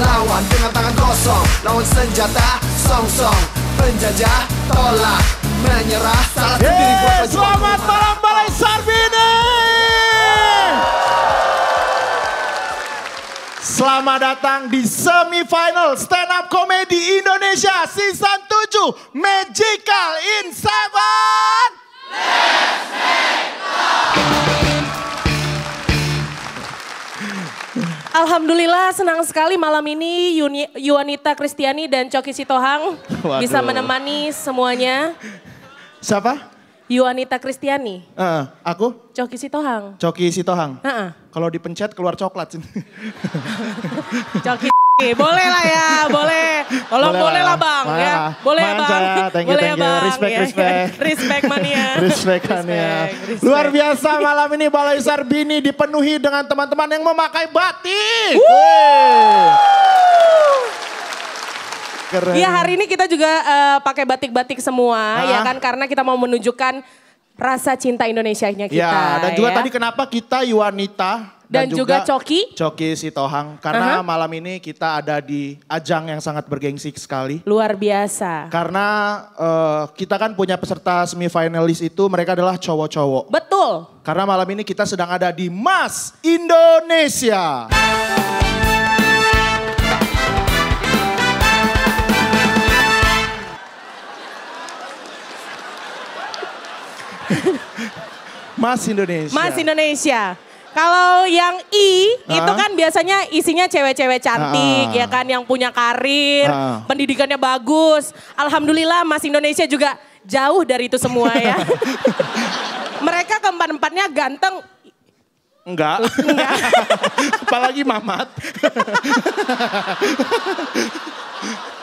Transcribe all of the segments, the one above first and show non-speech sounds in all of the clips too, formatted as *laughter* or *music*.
lawan dengan tangan kosong Lawan senjata song-song Penjajah tolak menyerah salah hey, sendiri buat Selamat malam Balai Sarbini Selamat datang di semifinal stand up comedy Indonesia season 7 Magical in 7 Let's make Alhamdulillah senang sekali malam ini Yuni, Yuanita Kristiani dan Coki Sitohang Waduh. bisa menemani semuanya. Siapa? Yuanita Kristiani. Uh, aku? Coki Sitohang. Coki Sitohang. Uh -uh. Kalau dipencet keluar coklat. *laughs* *laughs* Coki boleh lah ya, boleh. tolong boleh, boleh lah ya. bang, ya. Boleh ya, bang. Thank you, boleh thank ya, you. Bang. Respect, ya, respect. *laughs* Respect mania. respect mania. Luar biasa malam ini Balai Sarbini dipenuhi dengan teman-teman yang memakai batik. Iya hari ini kita juga uh, pakai batik-batik semua Hah? ya kan karena kita mau menunjukkan rasa cinta Indonesia-nya kita. Ya, dan juga ya. tadi kenapa kita Yuanita dan, dan juga, juga Coki. Coki Sitohang Karena uh -huh. malam ini kita ada di ajang yang sangat bergengsi sekali. Luar biasa. Karena uh, kita kan punya peserta semifinalis itu mereka adalah cowok-cowok. Betul. Karena malam ini kita sedang ada di Mas Indonesia. *laughs* Mas Indonesia. Mas Indonesia. Kalau yang I uh-huh. itu kan biasanya isinya cewek-cewek cantik uh-huh. ya kan yang punya karir, uh-huh. pendidikannya bagus. Alhamdulillah Mas Indonesia juga jauh dari itu semua ya. *laughs* Mereka keempat-empatnya ganteng. Enggak. Enggak. *laughs* Apalagi Mamat. *laughs*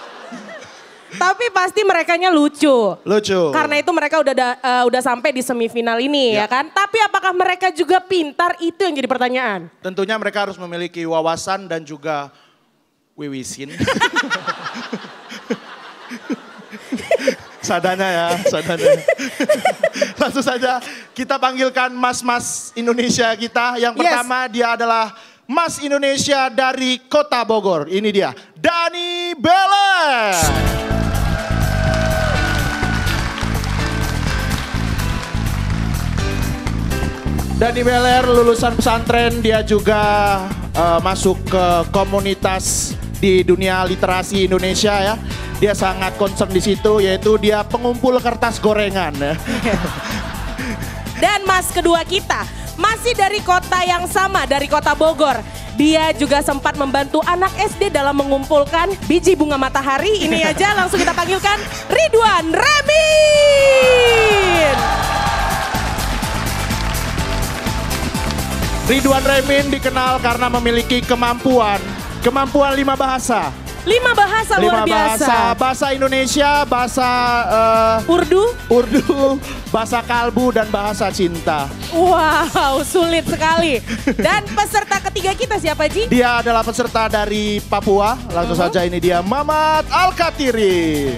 Tapi pasti mereka nya lucu. Lucu. Karena itu mereka udah da, uh, udah sampai di semifinal ini ya. ya kan. Tapi apakah mereka juga pintar itu yang jadi pertanyaan? Tentunya mereka harus memiliki wawasan dan juga wiwisin. *laughs* sadana ya, sadana. *laughs* Langsung saja kita panggilkan mas-mas Indonesia kita. Yang pertama yes. dia adalah Mas Indonesia dari Kota Bogor. Ini dia, Dani Bella. Dani Beler lulusan pesantren, dia juga uh, masuk ke komunitas di dunia literasi Indonesia ya. Dia sangat concern di situ yaitu dia pengumpul kertas gorengan. Ya. *laughs* Dan mas kedua kita, masih dari kota yang sama, dari kota Bogor. Dia juga sempat membantu anak SD dalam mengumpulkan biji bunga matahari. Ini *laughs* aja langsung kita panggilkan Ridwan Remi. Ridwan Remin dikenal karena memiliki kemampuan, kemampuan lima bahasa, Lima bahasa Lima luar biasa. Bahasa, bahasa Indonesia, bahasa uh, Urdu, Urdu, bahasa kalbu dan bahasa cinta. Wow, sulit sekali. Dan peserta ketiga kita siapa Ji? Dia adalah peserta dari Papua. Langsung uh -huh. saja ini dia Mamat Alkatiri.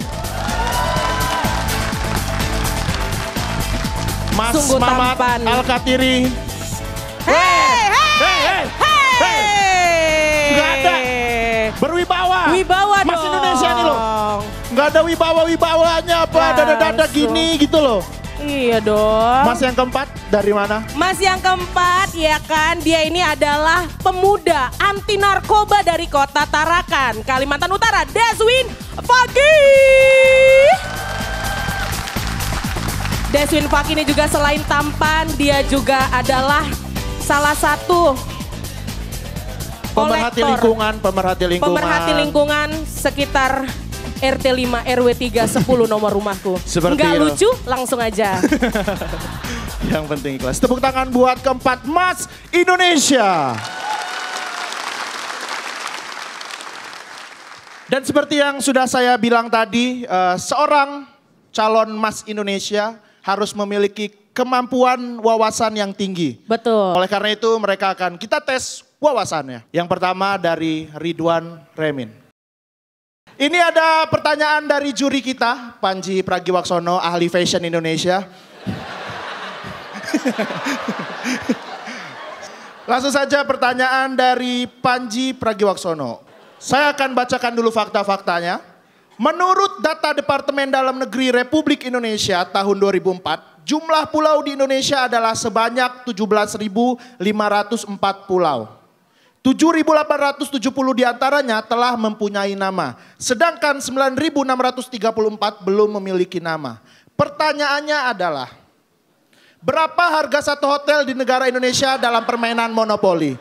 Mas Sungguh Mamat Alkatiri. Alkatiri. Hey, hey, hey, hey, hey. hey. Gak ada. Berwibawa. Wibawa Mas dong. Indonesia nih loh. Gak ada wibawa-wibawanya apa. Dada-dada gini gitu loh. Iya dong. Mas yang keempat dari mana? Mas yang keempat ya kan dia ini adalah pemuda anti narkoba dari kota Tarakan, Kalimantan Utara, Deswin Pagi. Deswin Pagi ini juga selain tampan, dia juga adalah salah satu Pemerhati lingkungan, pemerhati lingkungan. Pemerhati lingkungan sekitar RT 5 RW 3 10 nomor rumahku. Seperti lucu, langsung aja. *laughs* Yang penting ikhlas. Tepuk tangan buat keempat Mas Indonesia. Dan seperti yang sudah saya bilang tadi, eh, seorang calon Mas Indonesia harus memiliki kemampuan wawasan yang tinggi. Betul. Oleh karena itu mereka akan kita tes wawasannya. Yang pertama dari Ridwan Remin. Ini ada pertanyaan dari juri kita, Panji Pragiwaksono, ahli fashion Indonesia. *laughs* Langsung saja pertanyaan dari Panji Pragiwaksono. Saya akan bacakan dulu fakta-faktanya. Menurut data Departemen Dalam Negeri Republik Indonesia tahun 2004, jumlah pulau di Indonesia adalah sebanyak 17.504 pulau. 7.870 diantaranya telah mempunyai nama. Sedangkan 9.634 belum memiliki nama. Pertanyaannya adalah, berapa harga satu hotel di negara Indonesia dalam permainan monopoli?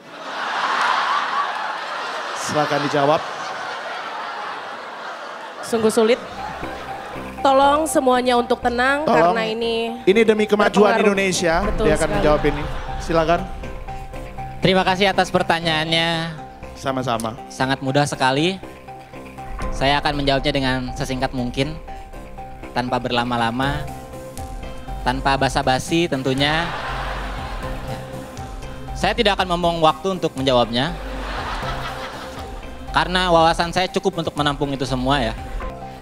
Silahkan dijawab. Sungguh sulit. Tolong semuanya untuk tenang Tolong. karena ini... Ini demi kemajuan Indonesia, Betul dia akan sekali. menjawab ini. Silakan. Terima kasih atas pertanyaannya. Sama-sama. Sangat mudah sekali. Saya akan menjawabnya dengan sesingkat mungkin, tanpa berlama-lama, tanpa basa-basi tentunya. Ya. Saya tidak akan membuang waktu untuk menjawabnya. Karena wawasan saya cukup untuk menampung itu semua ya.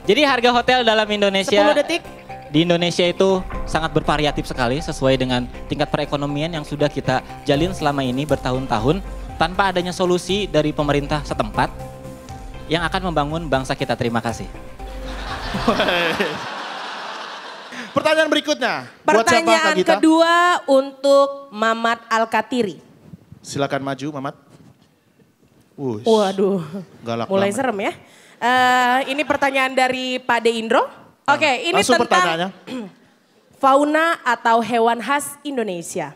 Jadi harga hotel dalam Indonesia 10 detik di Indonesia itu sangat bervariatif sekali sesuai dengan tingkat perekonomian yang sudah kita jalin selama ini bertahun-tahun tanpa adanya solusi dari pemerintah setempat yang akan membangun bangsa kita. Terima kasih. *laughs* Pertanyaan berikutnya. Pertanyaan siapa, kedua untuk Mamat Alkatiri. Silakan maju Mamat. Wush. Waduh. Galak Mulai banget. serem ya. Uh, ini pertanyaan dari Pak De Indro. Oke, okay, ini Langsung tentang pertanyaannya. *clears throat* fauna atau hewan khas Indonesia.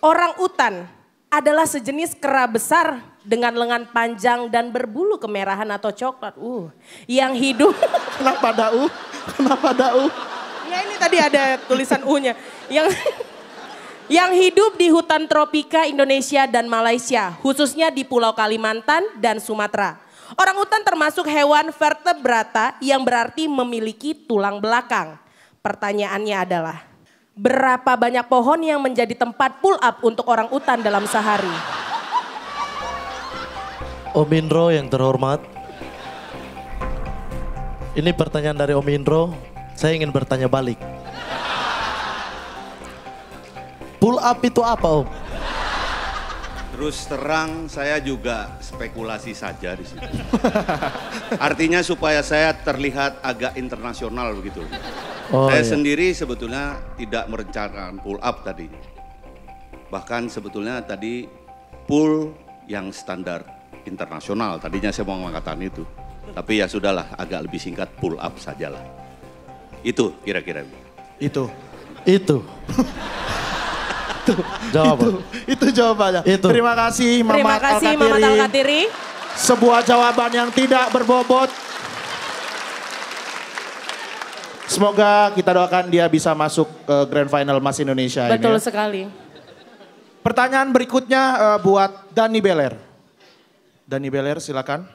Orang utan adalah sejenis kera besar dengan lengan panjang dan berbulu kemerahan atau coklat. Uh, yang hidup. *laughs* Kenapa ada U? Kenapa ada U? Ya ini tadi ada tulisan U-nya. Yang *laughs* yang hidup di hutan tropika Indonesia dan Malaysia, khususnya di Pulau Kalimantan dan Sumatera. Orang hutan termasuk hewan vertebrata yang berarti memiliki tulang belakang. Pertanyaannya adalah, berapa banyak pohon yang menjadi tempat pull up untuk orang hutan dalam sehari? Om Indro yang terhormat, ini pertanyaan dari Om Indro, saya ingin bertanya balik. Pull up itu apa Om? Terus terang saya juga spekulasi saja di sini. *laughs* Artinya supaya saya terlihat agak internasional begitu. Oh, saya iya. sendiri sebetulnya tidak merencanakan pull up tadi. Bahkan sebetulnya tadi pull yang standar internasional. Tadinya saya mau mengatakan itu. Tapi ya sudahlah, agak lebih singkat pull up sajalah. Itu kira-kira. Itu. Itu. *laughs* Itu. Jawaban. Itu, itu jawabannya. Itu. Terima kasih Mama Terima kasih Sebuah jawaban yang tidak berbobot. Semoga kita doakan dia bisa masuk ke Grand Final Mas Indonesia Betul ini. Ya. sekali. Pertanyaan berikutnya uh, buat Dani Beler. Dani Beler silakan.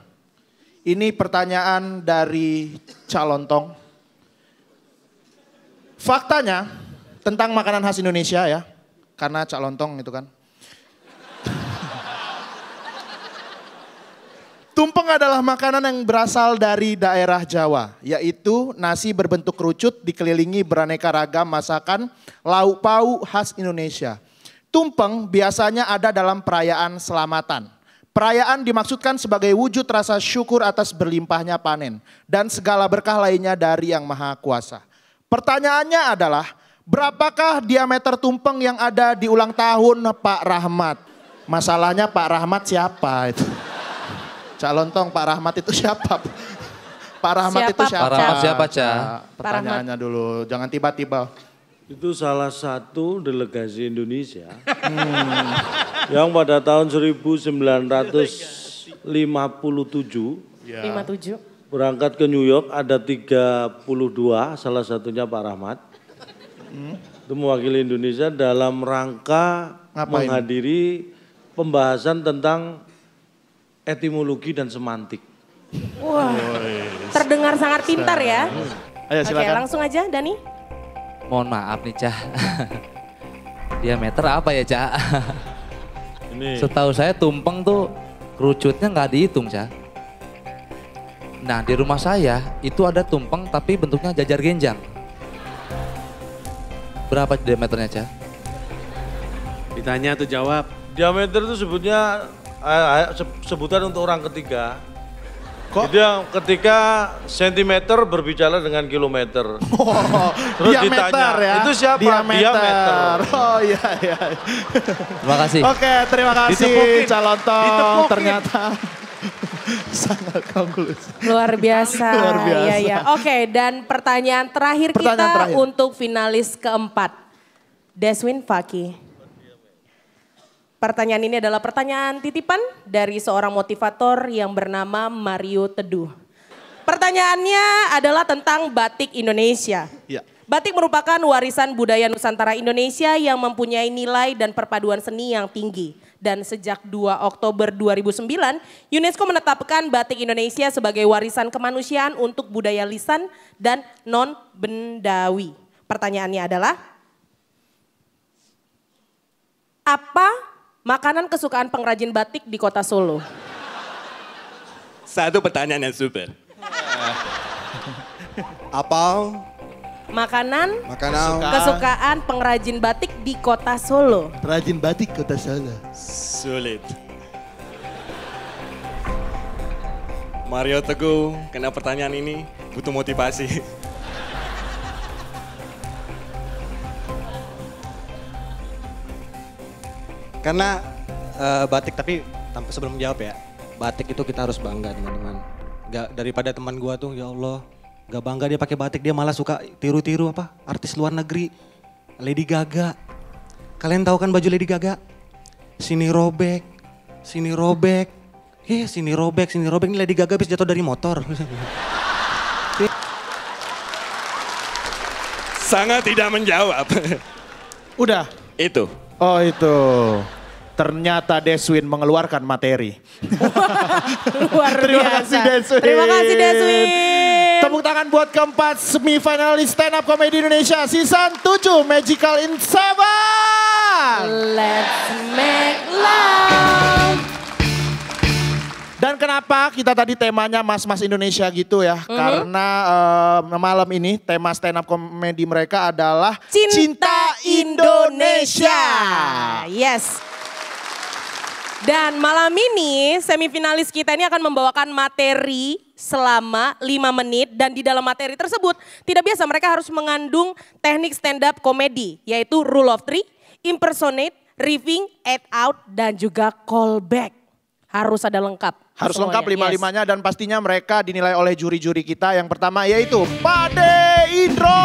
Ini pertanyaan dari Calontong. Faktanya tentang makanan khas Indonesia ya karena cak lontong itu kan. Tumpeng adalah makanan yang berasal dari daerah Jawa, yaitu nasi berbentuk kerucut dikelilingi beraneka ragam masakan lauk pauk khas Indonesia. Tumpeng biasanya ada dalam perayaan selamatan. Perayaan dimaksudkan sebagai wujud rasa syukur atas berlimpahnya panen dan segala berkah lainnya dari Yang Maha Kuasa. Pertanyaannya adalah, Berapakah diameter tumpeng yang ada di ulang tahun Pak Rahmat? Masalahnya Pak Rahmat siapa itu? Cak Lontong, Pak Rahmat itu siapa? Pak Rahmat siapa, itu siapa? Pak Rahmat siapa, Cak? Nah, pertanyaannya dulu, jangan tiba-tiba. Itu salah satu delegasi Indonesia hmm. yang pada tahun 1957 ya. 57 berangkat ke New York ada 32 salah satunya Pak Rahmat. Hmm? Itu mewakili Indonesia dalam rangka Ngapain? menghadiri pembahasan tentang etimologi dan semantik. Wah, wow. terdengar sangat pintar ya. Ayo silakan. Oke, langsung aja Dani. Mohon maaf nih, Cah. *laughs* Diameter apa ya, Cah? Ini. Setahu saya tumpeng tuh kerucutnya nggak dihitung, Cah. Nah, di rumah saya itu ada tumpeng tapi bentuknya jajar genjang. Berapa diameternya, Cah? Ditanya atau jawab. Diameter itu sebutnya eh, eh sebutan untuk orang ketiga. Kok? Jadi ketika sentimeter berbicara dengan kilometer. Oh, *laughs* Terus diameter ditanya, ya? itu siapa? Diameter. diameter. Oh iya, iya. Terima kasih. Oke, terima kasih Ditepukin. calon tong. Ditepukin. Ternyata *laughs* sangat konklusi. Luar biasa. Luar biasa. Ya, ya. Oke, dan pertanyaan terakhir pertanyaan kita terakhir. untuk finalis keempat. Deswin Faki. Pertanyaan ini adalah pertanyaan titipan dari seorang motivator yang bernama Mario Teduh. Pertanyaannya adalah tentang batik Indonesia. Ya. Batik merupakan warisan budaya Nusantara Indonesia yang mempunyai nilai dan perpaduan seni yang tinggi dan sejak 2 Oktober 2009 UNESCO menetapkan batik Indonesia sebagai warisan kemanusiaan untuk budaya lisan dan non bendawi. Pertanyaannya adalah apa makanan kesukaan pengrajin batik di kota Solo? Satu pertanyaan yang super. apa makanan, makanan kesukaan. pengrajin batik di kota Solo. Pengrajin batik kota Solo. Sulit. Mario Teguh, kena pertanyaan ini butuh motivasi. Karena uh, batik tapi tanpa sebelum jawab ya, batik itu kita harus bangga teman-teman. Gak daripada teman gua tuh ya Allah Gak bangga dia pakai batik, dia malah suka tiru-tiru apa artis luar negeri. Lady Gaga. Kalian tahu kan baju Lady Gaga? Sini robek, sini robek. Ih, eh, sini robek, sini robek. Ini Lady Gaga habis jatuh dari motor. *laughs* Sangat tidak menjawab. *laughs* Udah. Itu. Oh itu. Ternyata Deswin mengeluarkan materi. *laughs* Luar biasa. Terima kasih Deswin. Terima kasih Deswin. Tepuk tangan buat keempat semifinalis stand up comedy Indonesia season 7 Magical in Sabah. Let's make love. Dan kenapa kita tadi temanya mas-mas Indonesia gitu ya? Mm -hmm. Karena uh, malam ini tema stand up comedy mereka adalah Cinta, Cinta Indonesia. Indonesia. Yes. Dan malam ini semifinalis kita ini akan membawakan materi selama lima menit dan di dalam materi tersebut tidak biasa mereka harus mengandung teknik stand up komedi yaitu rule of three, impersonate, riffing, add out dan juga callback. Harus ada lengkap. Harus semuanya. lengkap lima-limanya yes. dan pastinya mereka dinilai oleh juri-juri kita. Yang pertama yaitu Pade Indro.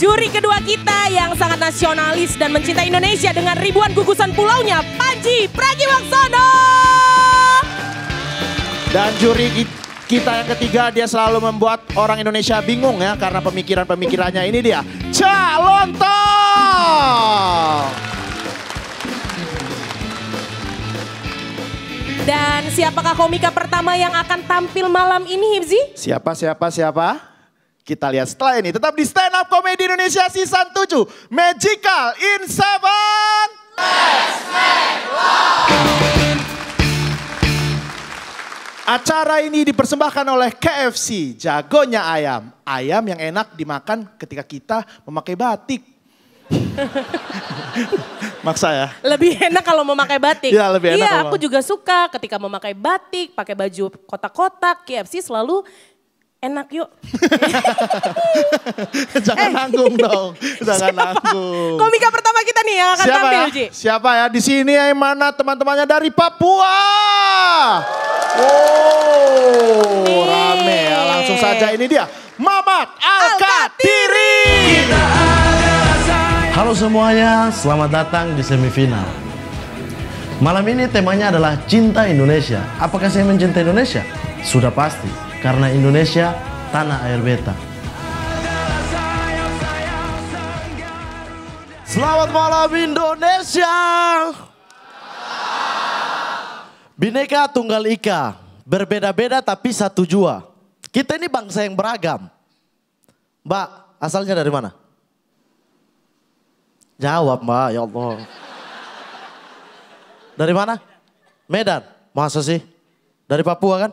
Juri kedua kita yang sangat nasionalis dan mencintai Indonesia dengan ribuan gugusan pulaunya, Panji Pragiwaksono. Dan juri kita yang ketiga dia selalu membuat orang Indonesia bingung ya karena pemikiran-pemikirannya ini dia. Cak Lontong. Dan siapakah komika pertama yang akan tampil malam ini Hibzi? Siapa, siapa, siapa? Kita lihat setelah ini. Tetap di Stand Up Comedy Indonesia Season 7. Magical in 7. Let's make Acara ini dipersembahkan oleh KFC, jagonya ayam. Ayam yang enak dimakan ketika kita memakai batik. *laughs* Maksa ya. Lebih enak kalau memakai batik. Iya, lebih enak. Iya, aku juga suka ketika memakai batik, pakai baju kotak-kotak. KFC selalu enak yuk. *laughs* Jangan eh. nanggung dong. *laughs* Jangan Siapa? nanggung. Komika pertama kita nih yang akan Siapa tampil, ya? Uji. Siapa ya? Di sini yang mana teman-temannya dari Papua. Oh, rame ya. Langsung saja ini dia. Mamat Alkatiri. Halo semuanya, selamat datang di semifinal. Malam ini temanya adalah cinta Indonesia. Apakah saya mencintai Indonesia? Sudah pasti karena Indonesia tanah air beta. Selamat malam Indonesia. Bineka Tunggal Ika, berbeda-beda tapi satu jua. Kita ini bangsa yang beragam. Mbak, asalnya dari mana? Jawab mbak, ya Allah. Dari mana? Medan. Masa sih? Dari Papua kan?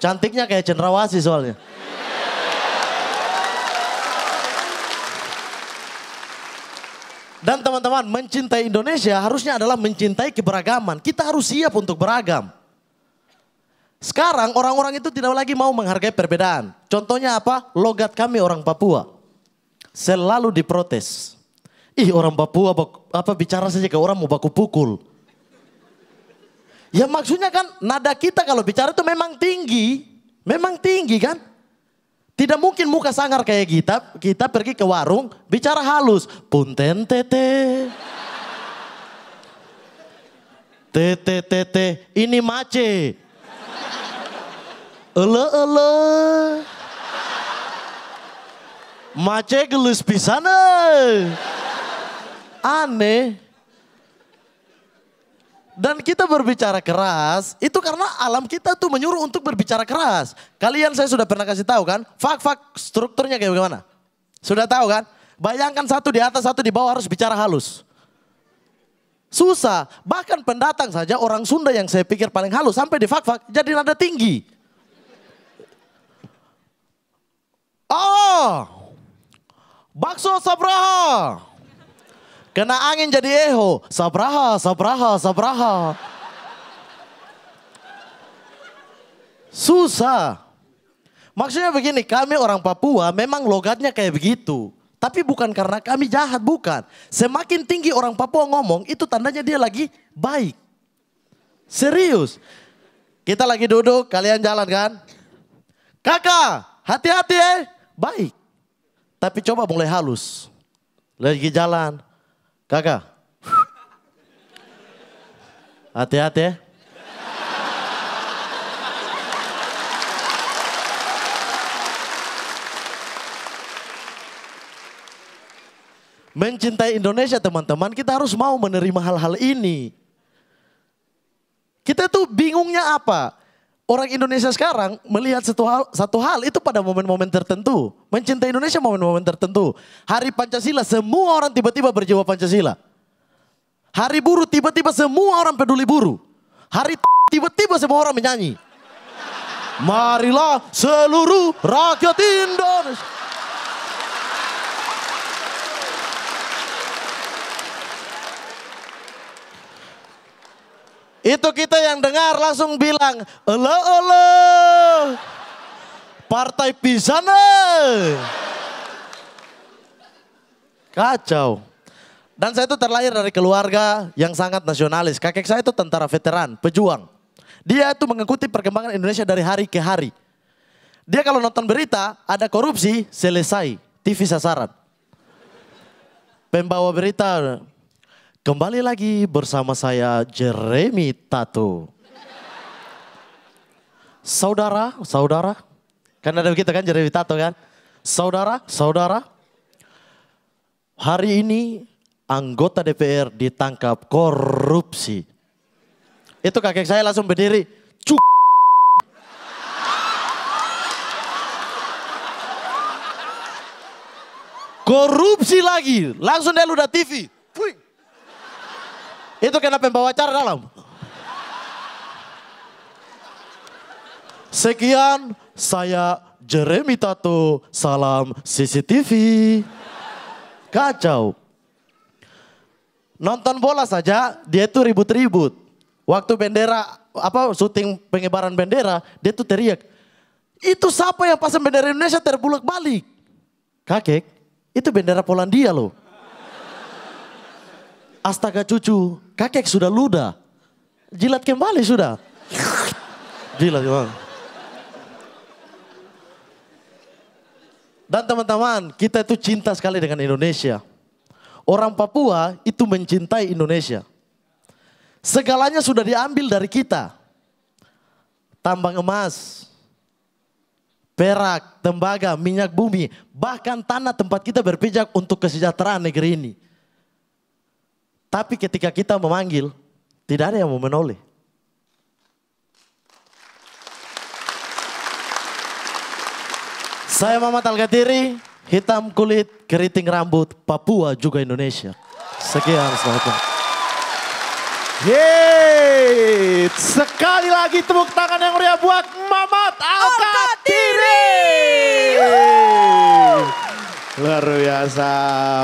Cantiknya kayak cendrawasi soalnya. Dan teman-teman, mencintai Indonesia harusnya adalah mencintai keberagaman. Kita harus siap untuk beragam. Sekarang orang-orang itu tidak lagi mau menghargai perbedaan. Contohnya apa? Logat kami orang Papua. Selalu diprotes. Ih orang Papua apa bicara saja ke orang mau baku pukul. Ya maksudnya kan nada kita kalau bicara itu memang tinggi. Memang tinggi kan. Tidak mungkin muka sangar kayak kita, kita pergi ke warung, bicara halus. Punten tete. Tete tete, ini mace. Ele ele. Mace gelis pisane. Aneh dan kita berbicara keras, itu karena alam kita tuh menyuruh untuk berbicara keras. Kalian saya sudah pernah kasih tahu kan, fak-fak strukturnya kayak gimana? Sudah tahu kan? Bayangkan satu di atas, satu di bawah harus bicara halus. Susah, bahkan pendatang saja orang Sunda yang saya pikir paling halus sampai di fak-fak jadi nada tinggi. Oh, bakso sabraha. Kena angin jadi eho. Sabraha, sabraha, sabraha. Susah. Maksudnya begini, kami orang Papua memang logatnya kayak begitu. Tapi bukan karena kami jahat, bukan. Semakin tinggi orang Papua ngomong, itu tandanya dia lagi baik. Serius. Kita lagi duduk, kalian jalan kan? Kakak, hati-hati eh. Baik. Tapi coba mulai halus. Lagi jalan. Kakak. Hati-hati ya. Mencintai Indonesia teman-teman, kita harus mau menerima hal-hal ini. Kita tuh bingungnya apa? orang Indonesia sekarang melihat satu hal, satu hal itu pada momen-momen tertentu. Mencintai Indonesia momen-momen tertentu. Hari Pancasila semua orang tiba-tiba berjiwa Pancasila. Hari buruh tiba-tiba semua orang peduli buruh. Hari tiba-tiba semua orang menyanyi. Marilah seluruh rakyat Indonesia. Itu kita yang dengar langsung bilang, "Elo elo." Partai pisan Kacau. Dan saya itu terlahir dari keluarga yang sangat nasionalis. Kakek saya itu tentara veteran, pejuang. Dia itu mengikuti perkembangan Indonesia dari hari ke hari. Dia kalau nonton berita, ada korupsi, selesai. TV sasaran. Pembawa berita, Kembali lagi bersama saya Jeremy Tato. Saudara, saudara. Kan ada kita kan Jeremy Tato kan. Saudara, saudara. Hari ini anggota DPR ditangkap korupsi. Itu kakek saya langsung berdiri. Cuk. Korupsi lagi. Langsung dia ludah TV. Itu kenapa pembawa acara dalam. Sekian saya Jeremy Tato, salam CCTV. Kacau. Nonton bola saja dia itu ribut-ribut. Waktu bendera apa syuting pengibaran bendera, dia tuh teriak. Itu siapa yang pasang bendera Indonesia terbulak balik? Kakek, itu bendera Polandia loh. Astaga cucu, kakek sudah luda. Jilat kembali sudah. Jilat kembali. Dan teman-teman, kita itu cinta sekali dengan Indonesia. Orang Papua itu mencintai Indonesia. Segalanya sudah diambil dari kita. Tambang emas, perak, tembaga, minyak bumi, bahkan tanah tempat kita berpijak untuk kesejahteraan negeri ini. Tapi ketika kita memanggil, tidak ada yang mau menoleh. Saya Mama Talgatiri, hitam kulit, keriting rambut, Papua juga Indonesia. Sekian, selamat datang. Yeay! Sekali lagi tepuk tangan yang meriah buat Mamat Alkatiri. Alkatiri. Luar biasa.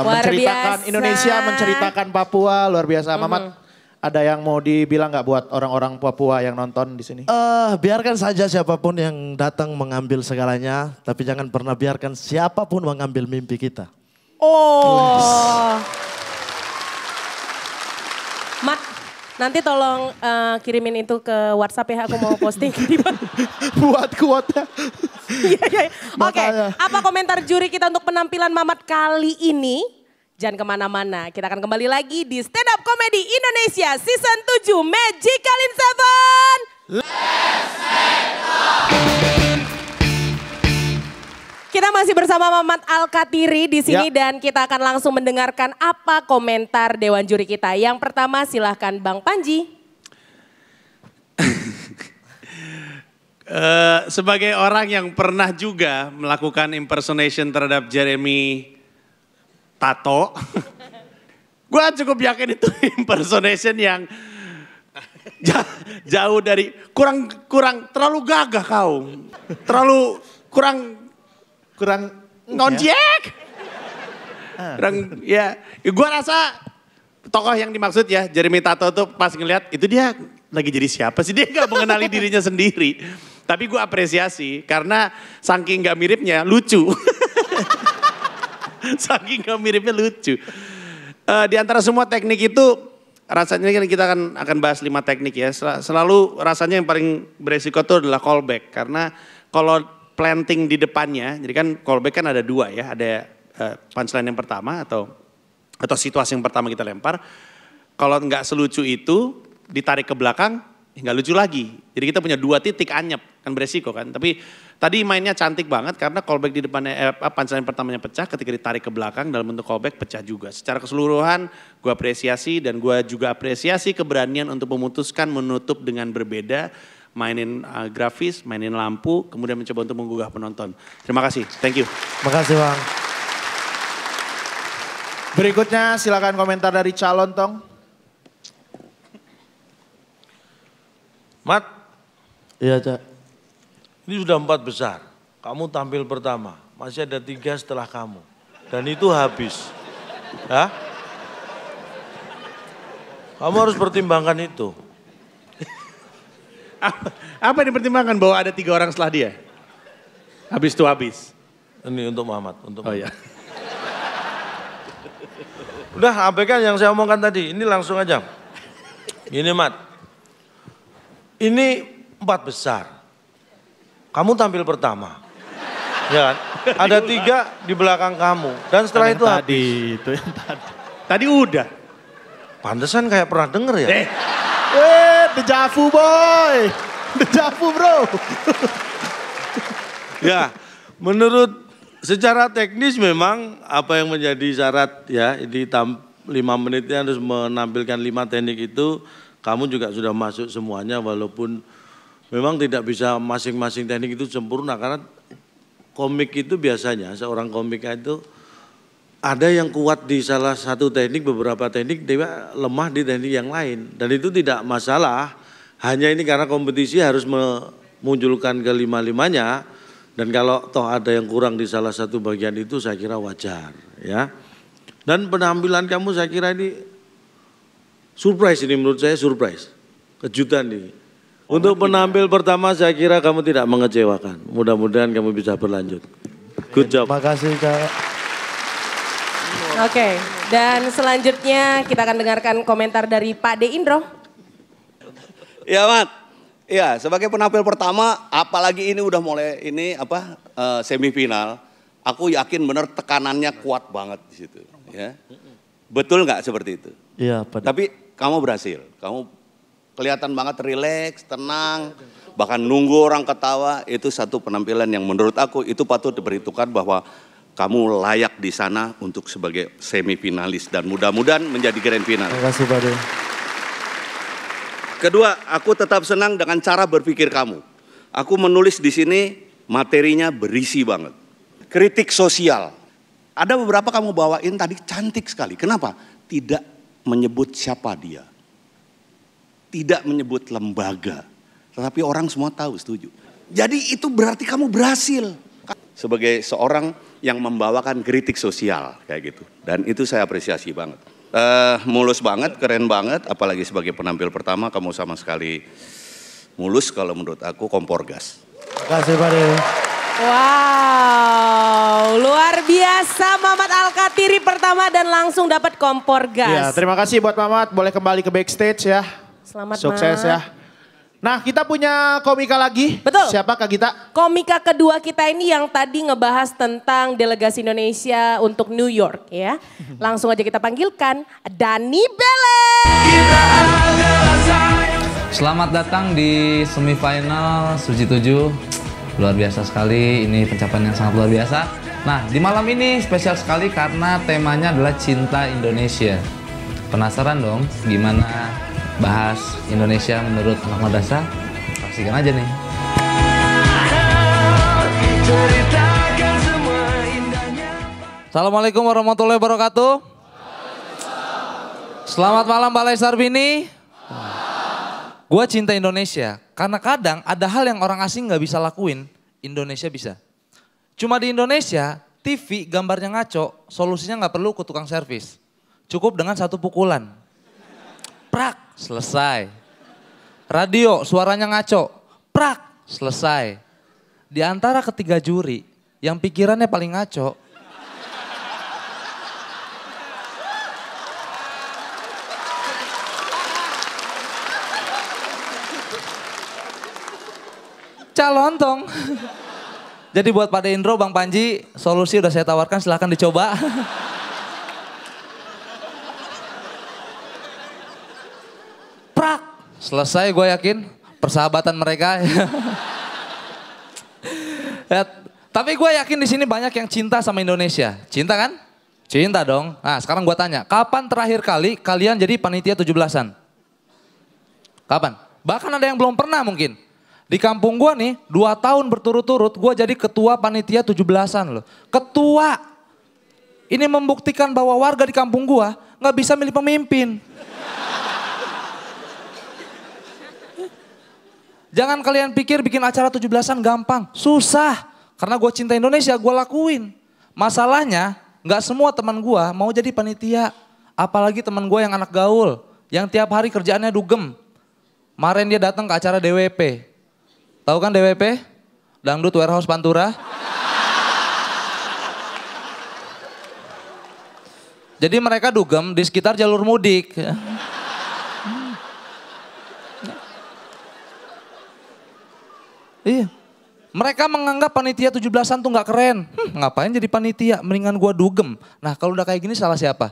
Luar menceritakan biasa. Indonesia, menceritakan Papua, luar biasa. Mm -hmm. Mamat, ada yang mau dibilang nggak buat orang-orang Papua yang nonton di sini? Uh, biarkan saja siapapun yang datang mengambil segalanya, tapi jangan pernah biarkan siapapun mengambil mimpi kita. Oh. Yes. Nanti tolong uh, kirimin itu ke WhatsApp ya, aku mau posting. *laughs* Buat kuota. Iya, iya. Oke, apa komentar juri kita untuk penampilan Mamat kali ini? Jangan kemana-mana, kita akan kembali lagi di Stand Up Comedy Indonesia Season 7 Magical in Seven. Let's make up kita masih bersama Mamat Alkatiri di sini ya. dan kita akan langsung mendengarkan apa komentar Dewan Juri kita. Yang pertama silahkan Bang Panji. uh, *laughs* sebagai orang yang pernah juga melakukan impersonation terhadap Jeremy Tato, *laughs* gue cukup yakin itu *laughs* impersonation yang jauh dari kurang kurang terlalu gagah kau, terlalu kurang kurang nonjek. Ya. Ah. Kurang ya, ya gue rasa tokoh yang dimaksud ya Jeremy Tato tuh pas ngeliat itu dia lagi jadi siapa sih *laughs* dia nggak mengenali dirinya sendiri. Tapi gue apresiasi karena saking nggak miripnya lucu. *laughs* saking nggak miripnya lucu. Uh, di antara semua teknik itu rasanya kan kita akan akan bahas lima teknik ya. Selalu rasanya yang paling beresiko tuh adalah callback karena kalau planting di depannya. Jadi kan callback kan ada dua ya, ada uh, punchline yang pertama atau atau situasi yang pertama kita lempar. Kalau nggak selucu itu ditarik ke belakang ya nggak lucu lagi. Jadi kita punya dua titik anyep kan beresiko kan. Tapi tadi mainnya cantik banget karena callback di depannya eh, punchline pertamanya pecah ketika ditarik ke belakang dalam bentuk callback pecah juga. Secara keseluruhan gue apresiasi dan gue juga apresiasi keberanian untuk memutuskan menutup dengan berbeda mainin uh, grafis, mainin lampu, kemudian mencoba untuk menggugah penonton. Terima kasih, thank you. Terima kasih Bang. Berikutnya silakan komentar dari calon Tong. Mat. Iya Cak. Ini sudah empat besar. Kamu tampil pertama. Masih ada tiga setelah kamu. Dan itu habis. Hah? Kamu harus pertimbangkan itu apa, yang dipertimbangkan bahwa ada tiga orang setelah dia? Habis itu habis. Ini untuk Muhammad, untuk Muhammad. Oh iya. Udah abaikan yang saya omongkan tadi, ini langsung aja. Ini Mat, ini empat besar. Kamu tampil pertama. Ya kan? Ada tiga di belakang kamu. Dan setelah itu habis. tadi, itu yang tadi. Tadi udah. Pantesan kayak pernah denger ya. Eh. eh. Dejavu boy. Dejavu bro. *laughs* ya, menurut secara teknis memang apa yang menjadi syarat ya di tam, lima menitnya harus menampilkan lima teknik itu kamu juga sudah masuk semuanya walaupun memang tidak bisa masing-masing teknik itu sempurna karena komik itu biasanya seorang komika itu ada yang kuat di salah satu teknik, beberapa teknik dia lemah di teknik yang lain. Dan itu tidak masalah, hanya ini karena kompetisi harus memunculkan kelima-limanya. Dan kalau toh ada yang kurang di salah satu bagian itu saya kira wajar ya. Dan penampilan kamu saya kira ini surprise ini menurut saya surprise. Kejutan ini. Untuk penampil pertama saya kira kamu tidak mengecewakan. Mudah-mudahan kamu bisa berlanjut. Good job. Terima kasih Kak. Oke, okay. dan selanjutnya kita akan dengarkan komentar dari Pak De Indro. Iya, Mat. Iya, sebagai penampil pertama, apalagi ini udah mulai ini apa uh, semifinal, aku yakin benar tekanannya kuat banget di situ. Ya, betul nggak seperti itu? Iya, Tapi kamu berhasil, kamu kelihatan banget rileks, tenang, bahkan nunggu orang ketawa itu satu penampilan yang menurut aku itu patut diperhitungkan bahwa kamu layak di sana untuk sebagai semifinalis dan mudah-mudahan menjadi grand final. Terima kasih Pak Kedua, aku tetap senang dengan cara berpikir kamu. Aku menulis di sini materinya berisi banget. Kritik sosial. Ada beberapa kamu bawain tadi cantik sekali. Kenapa? Tidak menyebut siapa dia. Tidak menyebut lembaga. Tetapi orang semua tahu, setuju. Jadi itu berarti kamu berhasil. Sebagai seorang yang membawakan kritik sosial kayak gitu. Dan itu saya apresiasi banget. Uh, mulus banget, keren banget, apalagi sebagai penampil pertama kamu sama sekali mulus kalau menurut aku kompor gas. Terima kasih Pak Wow, luar biasa Mamat Alkatiri pertama dan langsung dapat kompor iya, gas. Ya, terima kasih buat Mamat, boleh kembali ke backstage ya. Selamat Sukses ya. Nah kita punya komika lagi. Betul. Siapa Kak Gita? Komika kedua kita ini yang tadi ngebahas tentang delegasi Indonesia untuk New York ya. *laughs* Langsung aja kita panggilkan Dani Bele. Selamat datang di semifinal Suji 7. Luar biasa sekali, ini pencapaian yang sangat luar biasa. Nah di malam ini spesial sekali karena temanya adalah cinta Indonesia. Penasaran dong gimana bahas Indonesia menurut Muhammad Dasa pastikan aja nih Assalamualaikum warahmatullahi wabarakatuh Selamat malam Pak Sarbini. Bini cinta Indonesia karena kadang ada hal yang orang asing gak bisa lakuin Indonesia bisa Cuma di Indonesia TV gambarnya ngaco solusinya gak perlu ke tukang servis Cukup dengan satu pukulan Prak selesai. Radio suaranya ngaco, prak, selesai. Di antara ketiga juri, yang pikirannya paling ngaco, Calon, tong. Jadi buat Pak Indro, Bang Panji, solusi udah saya tawarkan silahkan dicoba. Selesai gue yakin persahabatan mereka. ya, tapi gue yakin di sini banyak yang cinta sama Indonesia. Cinta kan? Cinta dong. Nah sekarang gue tanya, kapan terakhir kali kalian jadi panitia 17-an? Kapan? Bahkan ada yang belum pernah mungkin. Di kampung gue nih, dua tahun berturut-turut gue jadi ketua panitia 17-an loh. Ketua. Ini membuktikan bahwa warga di kampung gue gak bisa milih pemimpin. Jangan kalian pikir bikin acara 17-an gampang. Susah. Karena gue cinta Indonesia, gue lakuin. Masalahnya, gak semua teman gue mau jadi panitia. Apalagi teman gue yang anak gaul. Yang tiap hari kerjaannya dugem. Kemarin dia datang ke acara DWP. Tahu kan DWP? Dangdut Warehouse Pantura. Jadi mereka dugem di sekitar jalur mudik. Iya. Mereka menganggap panitia 17-an tuh nggak keren. Hmm, ngapain jadi panitia? Mendingan gua dugem. Nah kalau udah kayak gini salah siapa?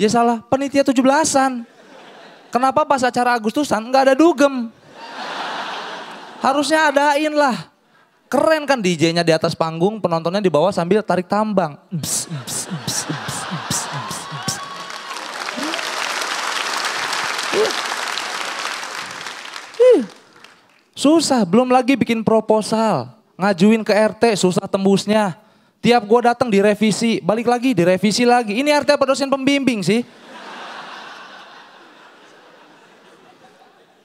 Ya salah panitia 17-an. Kenapa pas acara Agustusan nggak ada dugem? Harusnya adain lah. Keren kan DJ-nya di atas panggung, penontonnya di bawah sambil tarik tambang. Bss, bss. Susah, belum lagi bikin proposal, ngajuin ke RT, susah tembusnya. Tiap gue datang direvisi, balik lagi direvisi lagi. Ini RT apa dosen pembimbing sih?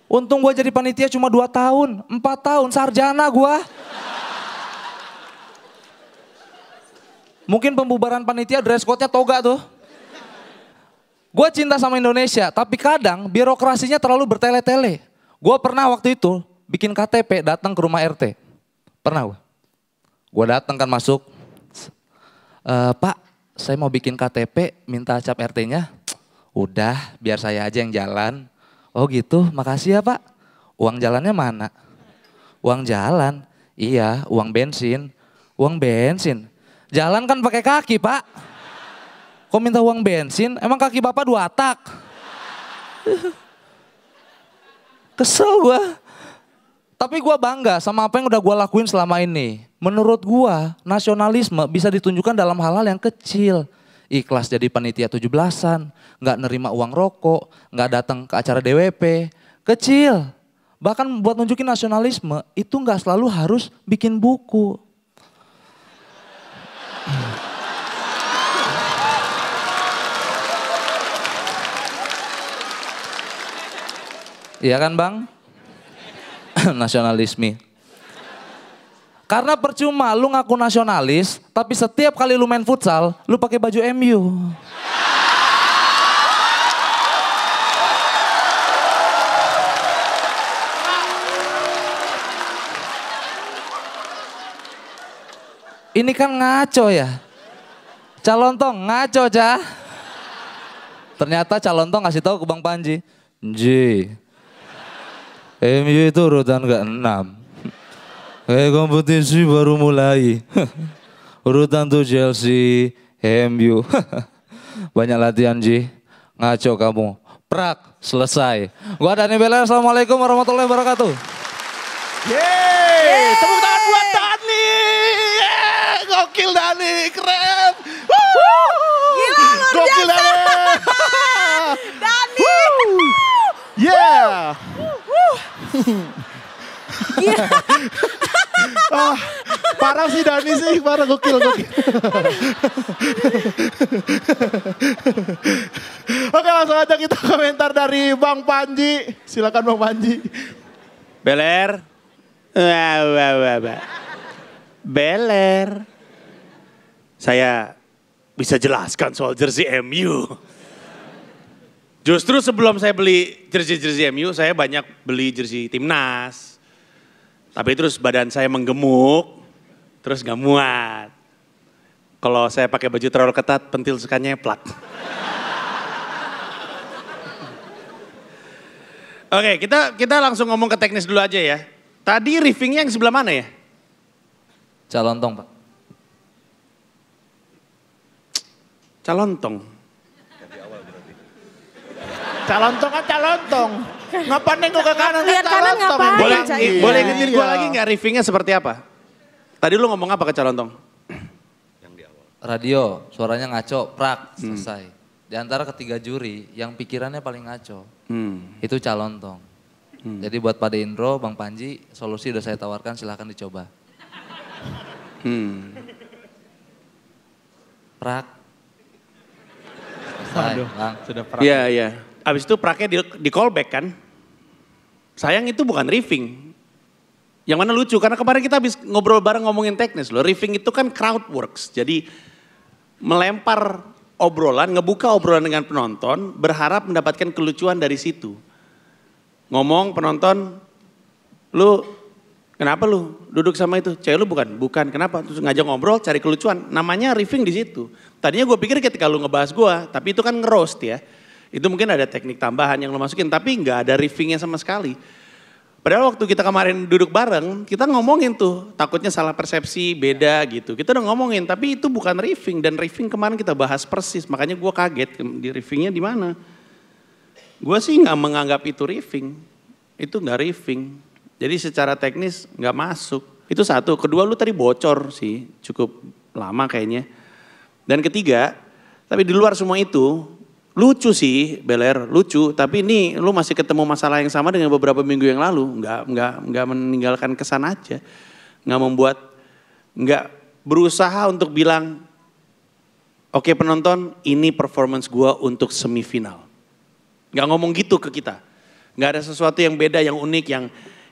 Untung gue jadi panitia cuma 2 tahun, 4 tahun, sarjana gue. Mungkin pembubaran panitia dress code-nya toga tuh. Gue cinta sama Indonesia, tapi kadang birokrasinya terlalu bertele-tele. Gue pernah waktu itu bikin KTP datang ke rumah RT. Pernah gue? Gue datang kan masuk. E, Pak, saya mau bikin KTP, minta cap RT-nya. Udah, biar saya aja yang jalan. Oh gitu, makasih ya Pak. Uang jalannya mana? Uang jalan? Iya, uang bensin. Uang bensin? Jalan kan pakai kaki Pak. Kok minta uang bensin? Emang kaki Bapak dua tak? *laughs* Kesel gue tapi gue bangga sama apa yang udah gue lakuin selama ini. Menurut gue, nasionalisme bisa ditunjukkan dalam hal-hal yang kecil. Ikhlas jadi panitia tujuh belasan, gak nerima uang rokok, gak datang ke acara DWP. Kecil. Bahkan buat nunjukin nasionalisme, itu gak selalu harus bikin buku. Iya kan bang? *clears throat* nasionalisme. Karena percuma lu ngaku nasionalis, tapi setiap kali lu main futsal, lu pakai baju MU. Ini kan ngaco ya. Calon tong ngaco, Cah. Ternyata calon tong ngasih tahu ke Bang Panji. Ji, MU itu urutan ke enam. Eh kompetisi baru mulai. *laughs* urutan tuh Chelsea, MU. *laughs* Banyak latihan Ji. Ngaco kamu. Prak, selesai. Gua Dani Bella, Assalamualaikum warahmatullahi wabarakatuh. Yeay, Yeay. tepuk tangan buat Dani. Yeay, Gokil Dani, keren. Gokil Dani. *laughs* Dani. yeah ah, parah sih Dani sih, parah gokil gokil. Oke langsung aja kita komentar dari Bang Panji. Silakan Bang Panji. Beler. Beler. Saya bisa jelaskan soal jersey MU. Justru sebelum saya beli jersey-jersey MU, saya banyak beli jersey timnas. Tapi terus badan saya menggemuk, terus gak muat. Kalau saya pakai baju terlalu ketat, pentil suka nyeplak. *laughs* Oke, kita kita langsung ngomong ke teknis dulu aja ya. Tadi riffingnya yang sebelah mana ya? Calontong, Pak. Calontong. Calontong kan calontong. Ngapain nengok ke kanan kan calontong. Ngapain, boleh, iya, boleh ingetin gue iya. lagi gak riffingnya seperti apa? Tadi lu ngomong apa ke calontong? Yang di awal. Radio, suaranya ngaco, prak, hmm. selesai. Di antara ketiga juri, yang pikirannya paling ngaco, hmm. itu calontong. Hmm. Jadi buat Pak Indro, Bang Panji, solusi udah saya tawarkan silahkan dicoba. Hmm. Prak. Selesai, Aduh, Bang. Sudah prak. Iya, iya. Abis itu praknya di, di callback kan. Sayang itu bukan riffing. Yang mana lucu karena kemarin kita habis ngobrol bareng ngomongin teknis loh. Riffing itu kan crowd works. Jadi melempar obrolan, ngebuka obrolan dengan penonton, berharap mendapatkan kelucuan dari situ. Ngomong penonton, lu kenapa lu duduk sama itu? Cewek lu bukan? Bukan. Kenapa? Terus ngajak ngobrol, cari kelucuan. Namanya riffing di situ. Tadinya gue pikir ketika lu ngebahas gue, tapi itu kan ngerost ya itu mungkin ada teknik tambahan yang lo masukin, tapi nggak ada riffingnya sama sekali. Padahal waktu kita kemarin duduk bareng, kita ngomongin tuh, takutnya salah persepsi, beda gitu. Kita udah ngomongin, tapi itu bukan riffing. Dan riffing kemarin kita bahas persis, makanya gue kaget, di riffingnya di mana? Gue sih nggak menganggap itu riffing, itu nggak riffing. Jadi secara teknis nggak masuk. Itu satu. Kedua lu tadi bocor sih, cukup lama kayaknya. Dan ketiga, tapi di luar semua itu, lucu sih Beler, lucu. Tapi ini lu masih ketemu masalah yang sama dengan beberapa minggu yang lalu. Nggak nggak nggak meninggalkan kesan aja. Nggak membuat nggak berusaha untuk bilang, oke okay, penonton ini performance gua untuk semifinal. Nggak ngomong gitu ke kita. Nggak ada sesuatu yang beda, yang unik, yang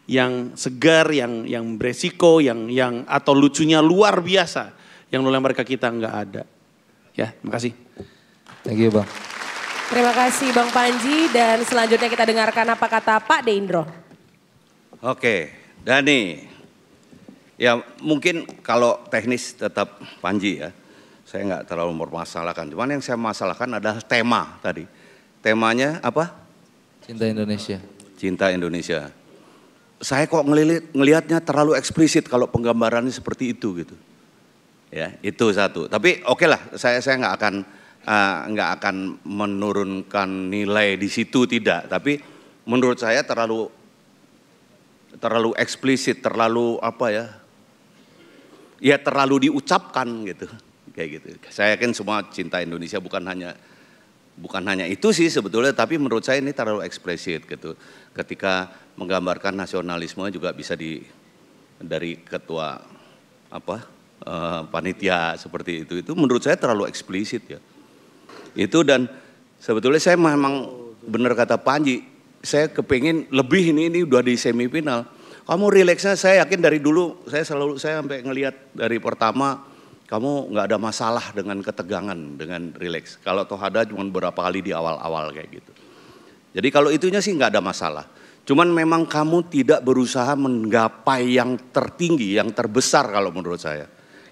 yang segar, yang yang beresiko, yang yang atau lucunya luar biasa yang lu lempar ke kita nggak ada. Ya, makasih. Thank you, Bang. Terima kasih Bang Panji dan selanjutnya kita dengarkan apa kata Pak Deindro. Oke, Dani. Ya mungkin kalau teknis tetap Panji ya. Saya nggak terlalu mempermasalahkan. Cuman yang saya masalahkan adalah tema tadi. Temanya apa? Cinta Indonesia. Cinta Indonesia. Saya kok ngelilit, ngelihatnya terlalu eksplisit kalau penggambarannya seperti itu gitu. Ya, itu satu. Tapi oke okay lah, saya saya nggak akan uh, nggak akan menurunkan nilai di situ tidak, tapi menurut saya terlalu terlalu eksplisit, terlalu apa ya? Ya terlalu diucapkan gitu. Kayak gitu. Saya yakin semua cinta Indonesia bukan hanya bukan hanya itu sih sebetulnya, tapi menurut saya ini terlalu eksplisit gitu. Ketika menggambarkan nasionalisme juga bisa di dari ketua apa uh, panitia seperti itu itu menurut saya terlalu eksplisit ya itu dan sebetulnya saya memang benar kata Panji, saya kepingin lebih ini ini udah di semifinal. Kamu rileksnya saya yakin dari dulu saya selalu saya sampai ngelihat dari pertama kamu nggak ada masalah dengan ketegangan dengan rileks. Kalau toh ada cuma beberapa kali di awal-awal kayak gitu. Jadi kalau itunya sih nggak ada masalah. Cuman memang kamu tidak berusaha menggapai yang tertinggi, yang terbesar kalau menurut saya.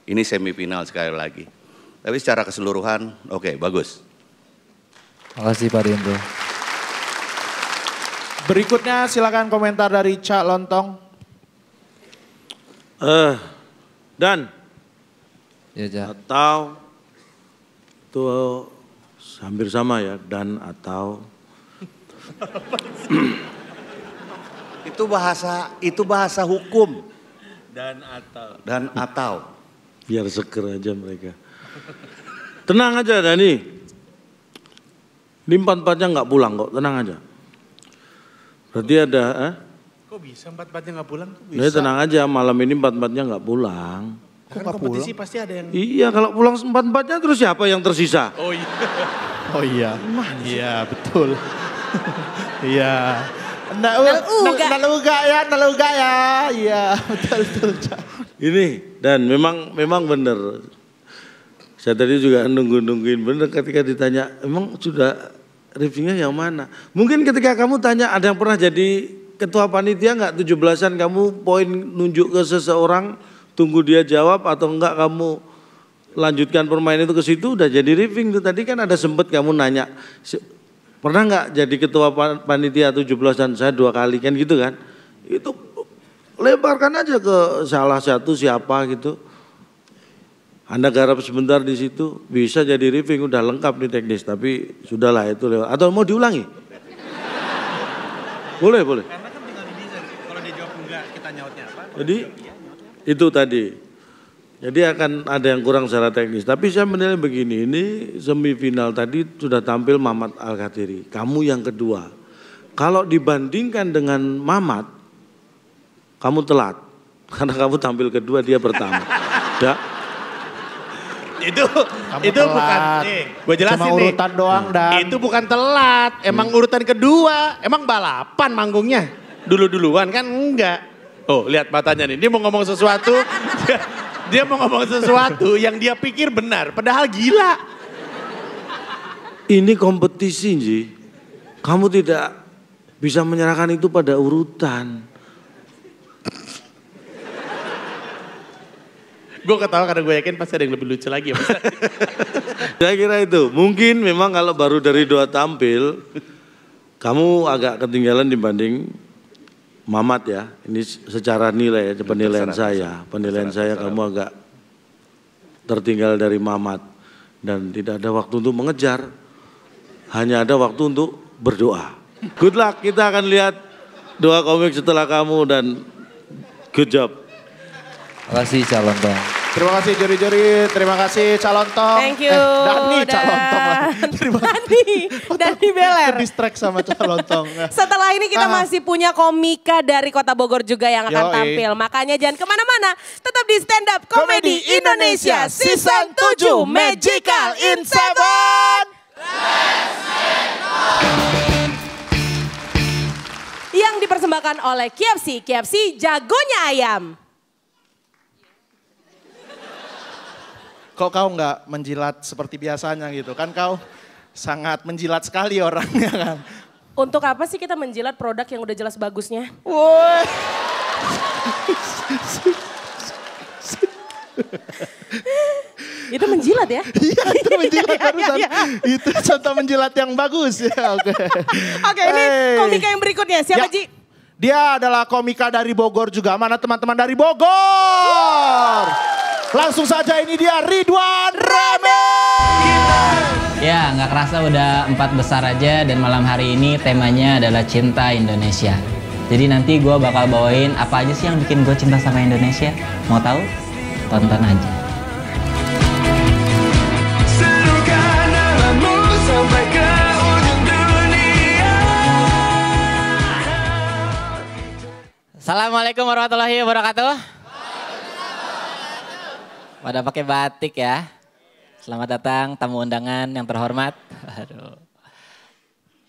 Ini semifinal sekali lagi. Tapi secara keseluruhan, oke okay, bagus. Makasih Pak Dendro. Berikutnya silakan komentar dari Cak Lontong. Eh, uh, Dan. Ya, ja. Atau itu hampir sama ya, dan atau. *laughs* itu bahasa itu bahasa hukum. Dan atau. Dan atau. Biar seger aja mereka. Tenang aja Dani. Limpat-empatnya nggak pulang kok, tenang aja. Berarti ada, eh? Kok bisa empat-empatnya nggak pulang? Kok ya, bisa? Ya, tenang aja, malam ini empat-empatnya nggak pulang. Kok ya kan kompetisi pasti ada yang... Iya, kalau pulang empat-empatnya terus siapa yang tersisa? Oh iya. *laughs* Oh iya. Mana iya, betul. *laughs* iya. Nggak uga. uga ya, nggak uga ya. Iya, *laughs* betul, betul. Ini, dan memang memang benar. Saya tadi juga nunggu-nungguin bener ketika ditanya, emang sudah reviewnya yang mana? Mungkin ketika kamu tanya ada yang pernah jadi ketua panitia enggak 17-an kamu poin nunjuk ke seseorang, tunggu dia jawab atau enggak kamu lanjutkan permainan itu ke situ udah jadi riving itu tadi kan ada sempet kamu nanya pernah nggak jadi ketua panitia 17-an saya dua kali kan gitu kan itu lebarkan aja ke salah satu siapa gitu anda garap sebentar di situ bisa jadi ripping udah lengkap nih teknis tapi sudahlah itu lewat atau mau diulangi? *laughs* boleh boleh. Jadi itu tadi. Jadi akan ada yang kurang secara teknis. Tapi saya menilai begini, ini semifinal tadi sudah tampil Mamat Al -Khatiri. Kamu yang kedua. Kalau dibandingkan dengan Mamat, kamu telat *laughs* karena kamu tampil kedua dia pertama. *laughs* Ya. Itu Kamu *laughs* itu telat. bukan nih, gua jelasin Cuma urutan nih. doang hmm. dan Itu bukan telat, emang hmm. urutan kedua. Emang balapan manggungnya. Dulu-duluan kan enggak. Oh, lihat matanya nih. Dia mau ngomong sesuatu. dia, *laughs* dia mau ngomong sesuatu yang dia pikir benar, padahal gila. Ini kompetisi, Ji. Kamu tidak bisa menyerahkan itu pada urutan. gue ketawa karena gue yakin pasti ada yang lebih lucu lagi ya *laughs* Saya kira itu. Mungkin memang kalau baru dari dua tampil, kamu agak ketinggalan dibanding Mamat ya. Ini secara nilai ya, penilaian saya. Penilaian saya kamu agak tertinggal dari Mamat. Dan tidak ada waktu untuk mengejar. Hanya ada waktu untuk berdoa. Good luck, kita akan lihat doa komik setelah kamu dan good job. Terima kasih calon tong. Terima kasih juri-juri, terima kasih calon tong. Thank you. Eh, Dani Dan. calon tong. Terima Dani, Dani Beler. Distract sama calon tong. *laughs* Setelah ini kita Aha. masih punya komika dari Kota Bogor juga yang akan Yoi. tampil. Makanya jangan kemana-mana, tetap di Stand Up Comedy, Comedy Indonesia, Indonesia Season 7 Magical in Seven. Yang dipersembahkan oleh KFC, KFC jagonya ayam. kok kau nggak menjilat seperti biasanya gitu kan kau sangat menjilat sekali orangnya kan. Untuk apa sih kita menjilat produk yang udah jelas bagusnya? Woi. itu menjilat ya? Iya itu *laughs* iya, iya, menjilat iya, barusan. itu contoh menjilat yang bagus ya. Oke. ini komika yang berikutnya siapa ya. Ji? Dia adalah komika dari Bogor juga. Mana teman-teman dari Bogor? Yeah. Langsung saja ini dia Ridwan Rame. Ya, nggak kerasa udah empat besar aja dan malam hari ini temanya adalah cinta Indonesia. Jadi nanti gue bakal bawain apa aja sih yang bikin gue cinta sama Indonesia. Mau tahu? Tonton aja. Assalamualaikum warahmatullahi wabarakatuh. Pada pakai batik ya. Selamat datang tamu undangan yang terhormat. Aduh.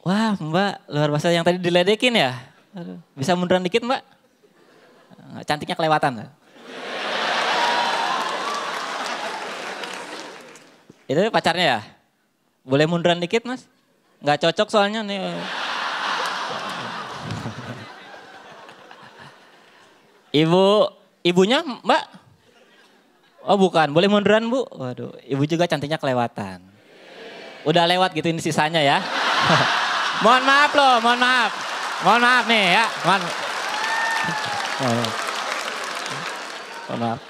Wah mbak luar biasa yang tadi diledekin ya. Aduh. Bisa munduran dikit mbak. Cantiknya kelewatan. Itu pacarnya ya? Boleh munduran dikit mas? Gak cocok soalnya nih. Ibu, ibunya mbak Oh bukan, boleh munduran bu? Waduh, ibu juga cantiknya kelewatan. Udah lewat gitu ini sisanya ya. *laughs* mohon maaf loh, mohon maaf. Mohon maaf nih ya. Mohon, mohon maaf.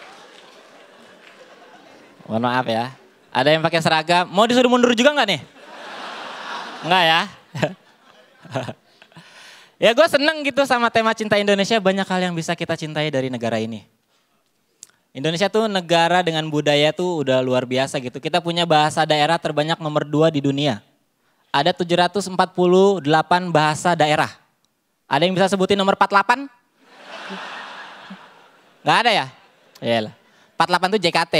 Mohon maaf. ya. Ada yang pakai seragam. Mau disuruh mundur juga nggak nih? Enggak ya. *laughs* ya gue seneng gitu sama tema cinta Indonesia. Banyak hal yang bisa kita cintai dari negara ini. Indonesia tuh negara dengan budaya tuh udah luar biasa gitu. Kita punya bahasa daerah terbanyak nomor dua di dunia. Ada 748 bahasa daerah. Ada yang bisa sebutin nomor 48? Gak ada ya? Iya puluh 48 tuh JKT.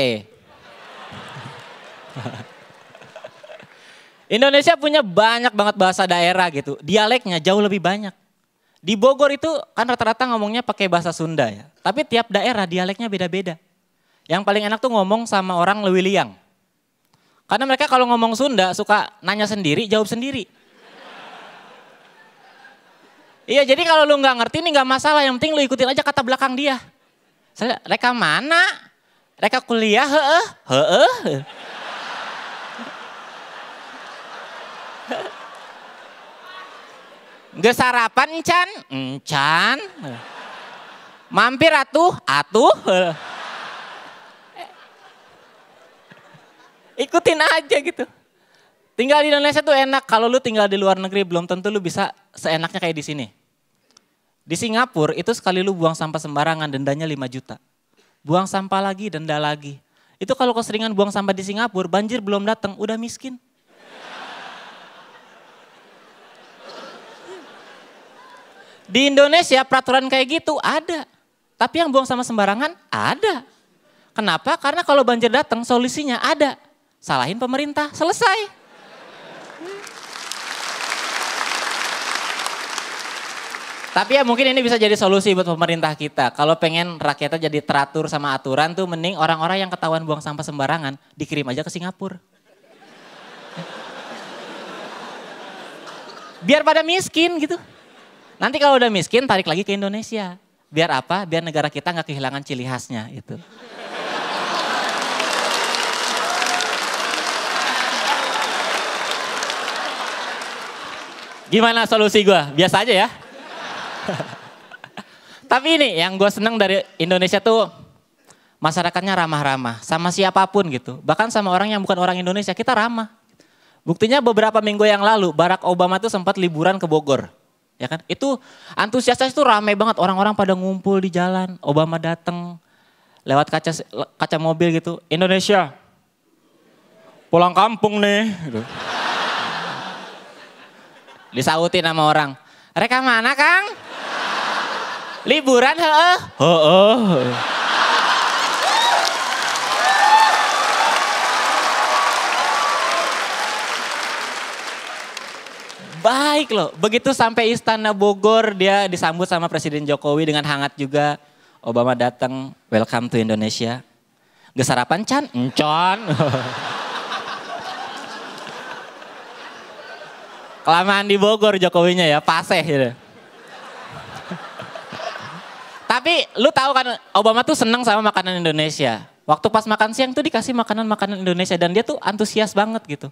Indonesia punya banyak banget bahasa daerah gitu. Dialeknya jauh lebih banyak. Di Bogor itu kan rata-rata ngomongnya pakai bahasa Sunda ya. Tapi tiap daerah dialeknya beda-beda. Yang paling enak tuh ngomong sama orang lewi liang. Karena mereka kalau ngomong Sunda suka nanya sendiri, jawab sendiri. Iya jadi kalau lu nggak ngerti ini nggak masalah, yang penting lu ikutin aja kata belakang dia. Saya, mereka mana? Mereka kuliah, heeh, heeh. -he. Gak sarapan, Chan? Chan. Mampir atuh, atuh. ikutin aja gitu. Tinggal di Indonesia tuh enak. Kalau lu tinggal di luar negeri belum tentu lu bisa seenaknya kayak di sini. Di Singapura itu sekali lu buang sampah sembarangan dendanya 5 juta. Buang sampah lagi, denda lagi. Itu kalau keseringan buang sampah di Singapura, banjir belum datang, udah miskin. Di Indonesia peraturan kayak gitu ada. Tapi yang buang sama sembarangan ada. Kenapa? Karena kalau banjir datang solusinya ada salahin pemerintah, selesai. Tapi ya mungkin ini bisa jadi solusi buat pemerintah kita. Kalau pengen rakyatnya jadi teratur sama aturan tuh mending orang-orang yang ketahuan buang sampah sembarangan dikirim aja ke Singapura. Biar pada miskin gitu. Nanti kalau udah miskin tarik lagi ke Indonesia. Biar apa? Biar negara kita nggak kehilangan ciri khasnya itu. Gimana solusi gue? Biasa aja ya. *laughs* Tapi ini yang gue seneng dari Indonesia tuh masyarakatnya ramah-ramah sama siapapun gitu. Bahkan sama orang yang bukan orang Indonesia kita ramah. Buktinya beberapa minggu yang lalu Barack Obama tuh sempat liburan ke Bogor. Ya kan? Itu antusiasnya itu ramai banget orang-orang pada ngumpul di jalan. Obama datang lewat kaca kaca mobil gitu. Indonesia. Pulang kampung nih gitu. Disautin sama orang. Reka mana Kang? Liburan heeh. Heeh. Baik loh, begitu sampai istana Bogor dia disambut sama Presiden Jokowi dengan hangat juga. Obama datang, welcome to Indonesia. Gesarapan Chan, Chan. *laughs* Kelamaan di Bogor Jokowinya ya, paseh gitu. Tapi lu tahu kan Obama tuh seneng sama makanan Indonesia. Waktu pas makan siang tuh dikasih makanan-makanan Indonesia dan dia tuh antusias banget gitu.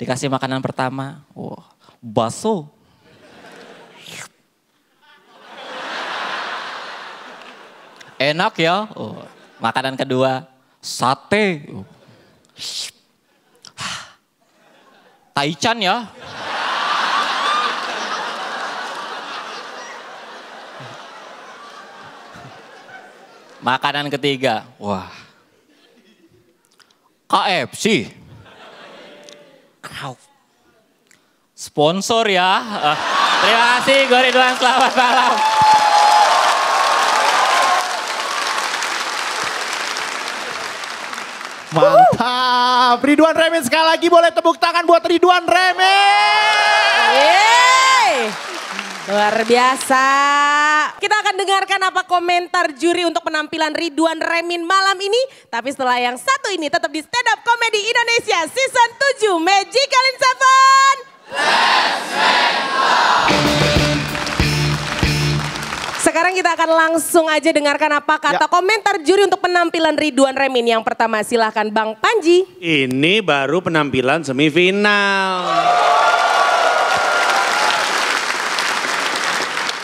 Dikasih makanan pertama, wah, oh, baso. Enak ya. Oh. Makanan kedua, sate. Taichan ya. Makanan ketiga, wah. KFC. Kau. Sponsor ya. Uh, terima kasih gue Ridwan, selamat malam. Mantap. Ridwan Remin sekali lagi boleh tepuk tangan buat Ridwan Remin. Yeah. Luar biasa. Kita akan dengarkan apa komentar juri untuk penampilan Ridwan Remin malam ini. Tapi setelah yang satu ini tetap di Stand Up Comedy Indonesia Season 7 Magical Seven. Sekarang kita akan langsung aja dengarkan apa kata ya. komentar juri untuk penampilan Ridwan Remin. Yang pertama silahkan Bang Panji. Ini baru penampilan semifinal.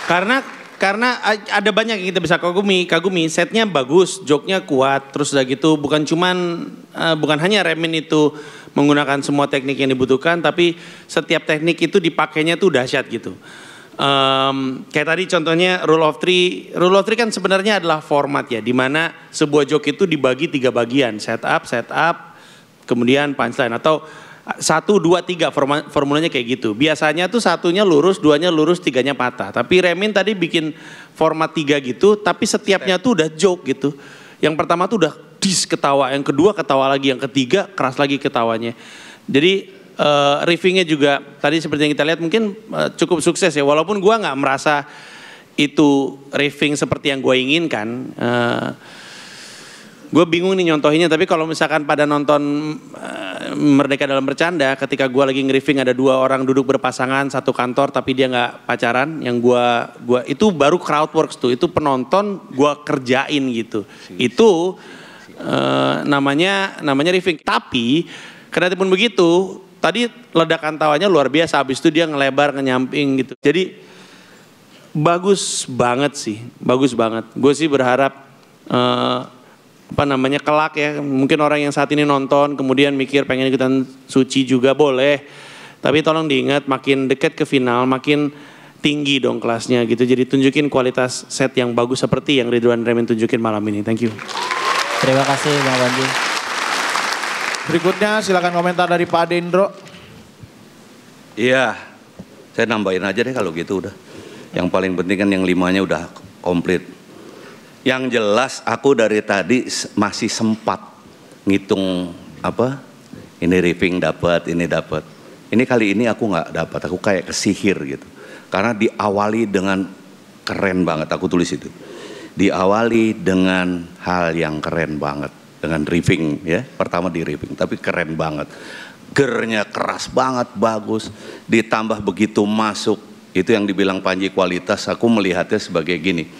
Karena karena ada banyak yang kita bisa kagumi, kagumi setnya bagus, joknya kuat, terus udah gitu bukan cuman uh, bukan hanya Remin itu menggunakan semua teknik yang dibutuhkan, tapi setiap teknik itu dipakainya tuh dahsyat gitu. Um, kayak tadi contohnya rule of three, rule of three kan sebenarnya adalah format ya, di mana sebuah jok itu dibagi tiga bagian, setup, setup, kemudian punchline atau satu, dua, tiga formulanya kayak gitu. Biasanya tuh satunya lurus, duanya lurus, tiganya patah. Tapi Remin tadi bikin format tiga gitu, tapi setiapnya tuh udah joke gitu. Yang pertama tuh udah dis ketawa, yang kedua ketawa lagi, yang ketiga keras lagi ketawanya. Jadi uh, riffingnya juga tadi seperti yang kita lihat mungkin uh, cukup sukses ya. Walaupun gua nggak merasa itu riffing seperti yang gue inginkan. Uh, gue bingung nih nyontohinnya tapi kalau misalkan pada nonton uh, Merdeka dalam bercanda ketika gue lagi ngeriving ada dua orang duduk berpasangan satu kantor tapi dia nggak pacaran yang gue gua itu baru crowdworks tuh itu penonton gue kerjain gitu itu uh, namanya namanya riffing tapi pun begitu tadi ledakan tawanya luar biasa habis itu dia ngelebar nyamping gitu jadi bagus banget sih bagus banget gue sih berharap uh, apa namanya kelak ya mungkin orang yang saat ini nonton kemudian mikir pengen ikutan suci juga boleh tapi tolong diingat makin dekat ke final makin tinggi dong kelasnya gitu jadi tunjukin kualitas set yang bagus seperti yang Ridwan Remin tunjukin malam ini thank you terima kasih Bang Bandi berikutnya silakan komentar dari Pak Dendro iya saya nambahin aja deh kalau gitu udah yang paling penting kan yang limanya udah komplit yang jelas aku dari tadi masih sempat ngitung apa? Ini ripping dapat, ini dapat. Ini kali ini aku nggak dapat, aku kayak kesihir gitu. Karena diawali dengan keren banget, aku tulis itu. Diawali dengan hal yang keren banget, dengan ripping ya. Pertama di ripping, tapi keren banget. Gernya keras banget, bagus. Ditambah begitu masuk, itu yang dibilang Panji kualitas, aku melihatnya sebagai gini.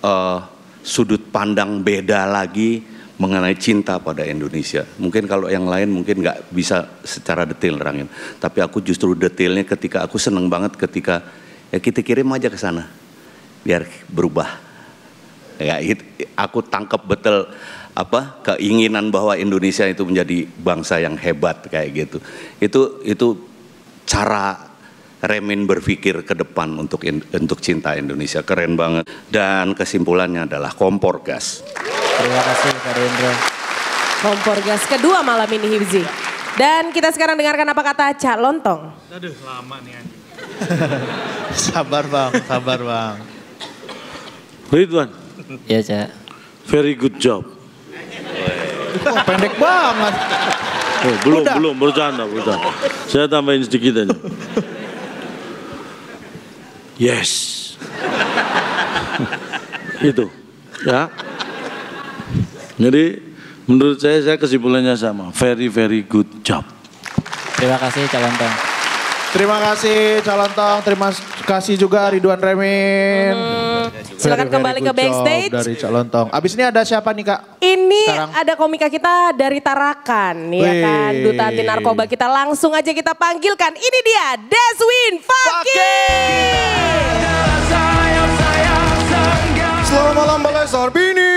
Uh, sudut pandang beda lagi mengenai cinta pada Indonesia. Mungkin kalau yang lain mungkin nggak bisa secara detail rangin. Tapi aku justru detailnya ketika aku seneng banget ketika ya kita kirim aja ke sana biar berubah. Ya, it, aku tangkap betul apa keinginan bahwa Indonesia itu menjadi bangsa yang hebat kayak gitu. Itu itu cara remin berpikir ke depan untuk in, untuk cinta Indonesia. Keren banget. Dan kesimpulannya adalah kompor gas. Terima kasih Pak Rendra. Kompor gas kedua malam ini Hibzi. Dan kita sekarang dengarkan apa kata Cak Lontong. Aduh lama nih *laughs* sabar bang, sabar bang. Ridwan. Iya Cak. Very good job. Oh, pendek banget. Oh, belum, Udah. belum, bercanda, bercanda. Saya tambahin sedikit aja. *laughs* Yes. *laughs* Itu. Ya. Jadi menurut saya saya kesimpulannya sama. Very very good job. Terima kasih calon tong. Terima kasih calon tong. Terima kasih juga Ridwan Remin. Halo. Silakan kembali ke backstage. Dari Cak Lontong. Abis ini ada siapa nih Kak? Ini Sekarang. ada komika kita dari Tarakan ya kan. Duta anti narkoba kita langsung aja kita panggilkan. Ini dia Deswin Fakir. Selamat malam Balai Sarbini.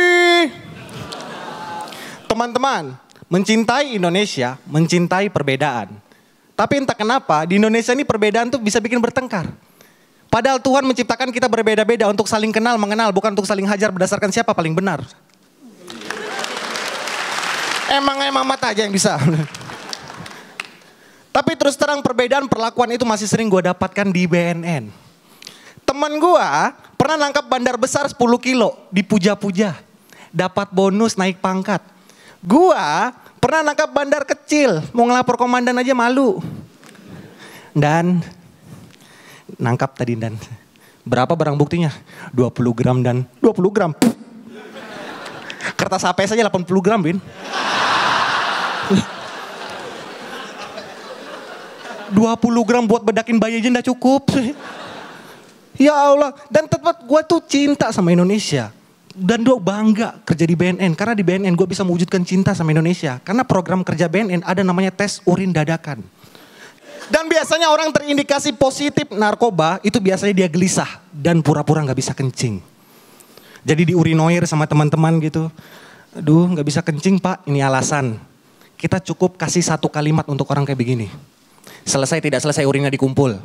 Teman-teman, mencintai Indonesia, mencintai perbedaan. Tapi entah kenapa di Indonesia ini perbedaan tuh bisa bikin bertengkar. Padahal Tuhan menciptakan kita berbeda-beda untuk saling kenal, mengenal, bukan untuk saling hajar berdasarkan siapa paling benar. Emang emang mata aja yang bisa. *laughs* Tapi terus terang perbedaan perlakuan itu masih sering gue dapatkan di BNN. Temen gue pernah nangkap bandar besar 10 kilo, dipuja-puja. Dapat bonus naik pangkat. Gue pernah nangkap bandar kecil, mau ngelapor komandan aja malu. Dan nangkap tadi dan berapa barang buktinya? 20 gram dan 20 gram. Kertas HP saja 80 gram, Bin. 20 gram buat bedakin bayi aja nggak cukup. Ya Allah, dan tempat gue tuh cinta sama Indonesia. Dan gue bangga kerja di BNN, karena di BNN gue bisa mewujudkan cinta sama Indonesia. Karena program kerja BNN ada namanya tes urin dadakan. Dan biasanya orang terindikasi positif narkoba itu biasanya dia gelisah dan pura-pura nggak bisa kencing. Jadi diurinoir sama teman-teman gitu. Aduh nggak bisa kencing pak, ini alasan. Kita cukup kasih satu kalimat untuk orang kayak begini. Selesai tidak selesai urinnya dikumpul.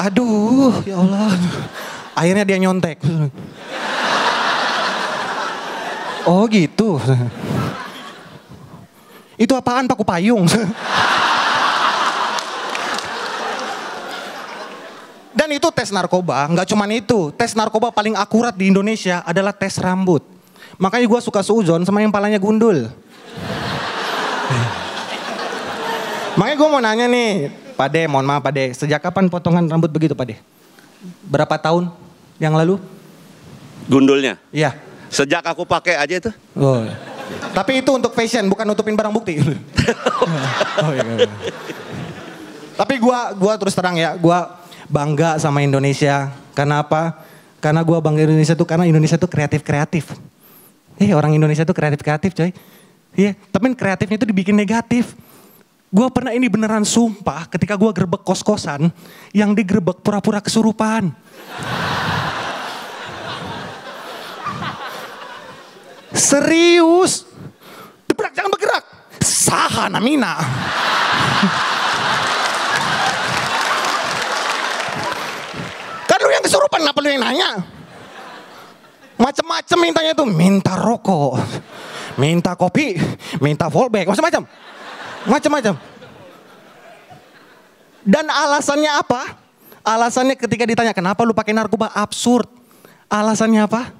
Aduh ya Allah. Akhirnya dia nyontek. Oh gitu. Itu apaan paku payung? Dan itu tes narkoba, nggak cuman itu. Tes narkoba paling akurat di Indonesia adalah tes rambut. Makanya gue suka suzon sama yang palanya gundul. Makanya gue mau nanya nih, Pade, mohon maaf Pade, sejak kapan potongan rambut begitu Pade? Berapa tahun yang lalu? Gundulnya? Iya. Sejak aku pakai aja itu. Oh. Tapi itu untuk fashion, bukan nutupin barang bukti. *laughs* oh, iya, iya. Tapi gue, gua terus terang ya, gue bangga sama Indonesia. Karena apa? Karena gue bangga Indonesia tuh karena Indonesia tuh kreatif-kreatif. Eh, orang Indonesia tuh kreatif-kreatif, coy. Iya, yeah. tapi kreatifnya itu dibikin negatif. Gue pernah ini beneran sumpah ketika gue gerbek kos-kosan, yang digerbek pura-pura kesurupan. Serius. Deprak, jangan bergerak. Saha namina. kan lu yang kesurupan kenapa lu yang nanya? Macem-macem mintanya tuh, Minta rokok. Minta kopi. Minta fallback. Macam-macam. Macam-macam. Dan alasannya apa? Alasannya ketika ditanya kenapa lu pakai narkoba absurd. Alasannya apa?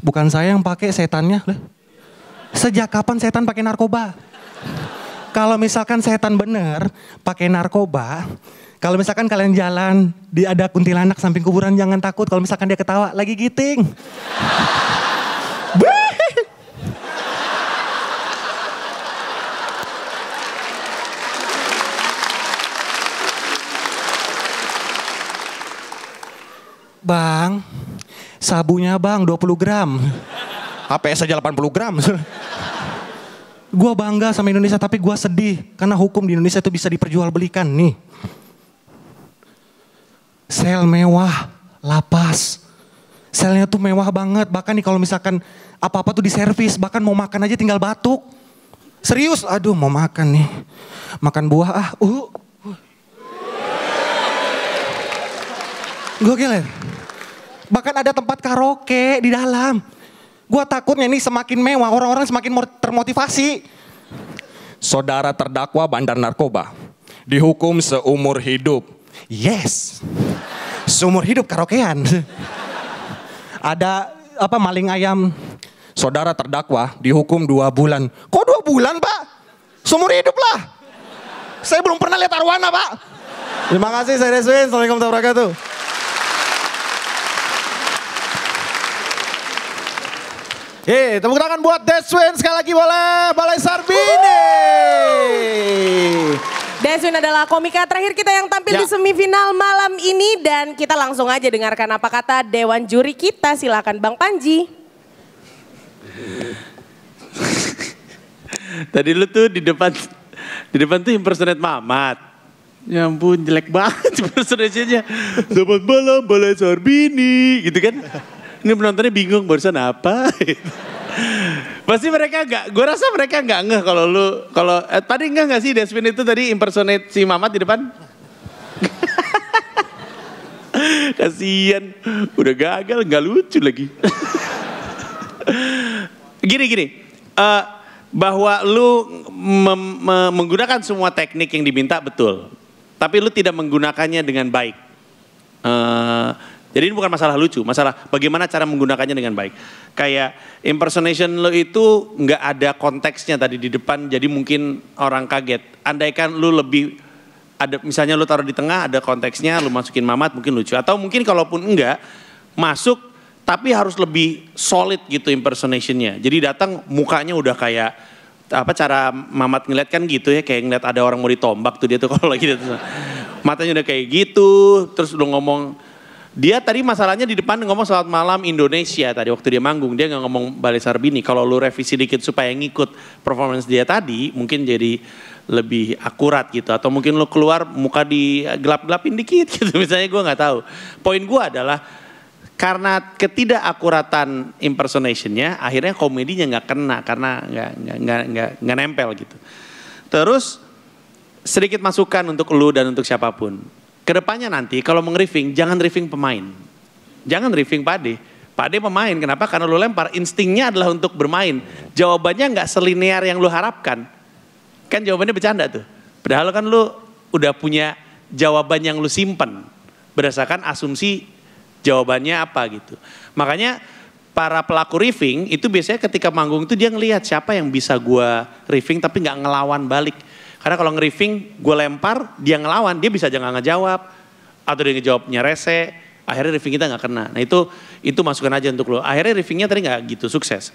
Bukan saya yang pakai setannya. Lah. Sejak kapan setan pakai narkoba? Kalau misalkan setan bener pakai narkoba, kalau misalkan kalian jalan, di ada kuntilanak samping kuburan jangan takut. Kalau misalkan dia ketawa, lagi giting. Bang, Sabunya bang 20 gram. HPS ya, aja 80 gram. gua bangga sama Indonesia tapi gua sedih karena hukum di Indonesia itu bisa diperjualbelikan nih. Sel mewah, lapas. Selnya tuh mewah banget, bahkan nih kalau misalkan apa-apa tuh diservis, bahkan mau makan aja tinggal batuk. Serius, aduh mau makan nih. Makan buah ah, uh. uh. Gokil ya? Bahkan ada tempat karaoke di dalam. Gua takutnya ini semakin mewah, orang-orang semakin termotivasi. Saudara terdakwa bandar narkoba, dihukum seumur hidup. Yes, seumur hidup karaokean. ada apa maling ayam saudara terdakwa dihukum dua bulan. Kok dua bulan pak? Seumur hidup lah. Saya belum pernah lihat arwana pak. Terima kasih saya Deswin. Assalamualaikum warahmatullahi wabarakatuh. Yeay, tepuk tangan buat Deswin sekali lagi boleh. Balai Sarbini. Deswin adalah komika terakhir kita yang tampil ya. di semifinal malam ini. Dan kita langsung aja dengarkan apa kata Dewan Juri kita. Silakan Bang Panji. *laughs* Tadi lu tuh di depan di depan tuh impersonate Mamat. Ya ampun jelek banget *laughs* personasinya. Selamat malam Balai Sarbini gitu kan. Ini penontonnya bingung barusan apa. *laughs* Pasti mereka nggak, gue rasa mereka nggak ngeh kalau lu, kalau eh, tadi nggak nggak sih Desvin itu tadi impersonate si Mamat di depan? *laughs* Kasian, udah gagal nggak lucu lagi. *laughs* gini gini, uh, bahwa lu menggunakan semua teknik yang diminta betul, tapi lu tidak menggunakannya dengan baik. Uh, jadi ini bukan masalah lucu, masalah bagaimana cara menggunakannya dengan baik. Kayak impersonation lo itu nggak ada konteksnya tadi di depan, jadi mungkin orang kaget. Andaikan lo lebih ada misalnya lo taruh di tengah ada konteksnya, lo masukin mamat mungkin lucu. Atau mungkin kalaupun enggak masuk tapi harus lebih solid gitu impersonationnya. Jadi datang mukanya udah kayak apa cara mamat ngeliat kan gitu ya kayak ngeliat ada orang mau ditombak tuh dia tuh *laughs* kalau lagi gitu. Matanya udah kayak gitu, terus lo ngomong dia tadi masalahnya di depan ngomong selamat malam Indonesia tadi waktu dia manggung dia nggak ngomong Bale Sarbini. Kalau lu revisi dikit supaya ngikut performance dia tadi mungkin jadi lebih akurat gitu atau mungkin lu keluar muka di gelap-gelapin dikit *laughs* gitu misalnya gue nggak tahu. Poin gue adalah karena ketidakakuratan impersonationnya akhirnya komedinya nggak kena karena nggak nggak nggak nggak nempel gitu. Terus sedikit masukan untuk lu dan untuk siapapun Kedepannya nanti kalau mengriving jangan riffing pemain. Jangan riffing Pade. Pade pemain, kenapa? Karena lu lempar, instingnya adalah untuk bermain. Jawabannya nggak selinear yang lu harapkan. Kan jawabannya bercanda tuh. Padahal kan lu udah punya jawaban yang lu simpen. Berdasarkan asumsi jawabannya apa gitu. Makanya para pelaku riffing itu biasanya ketika manggung itu dia ngelihat siapa yang bisa gua riffing tapi nggak ngelawan balik karena kalau ngeriving, gue lempar, dia ngelawan, dia bisa jangan ngejawab. Atau dia ngejawabnya rese, akhirnya riffing kita nggak kena. Nah itu itu masukan aja untuk lo. Akhirnya riffingnya tadi nggak gitu sukses.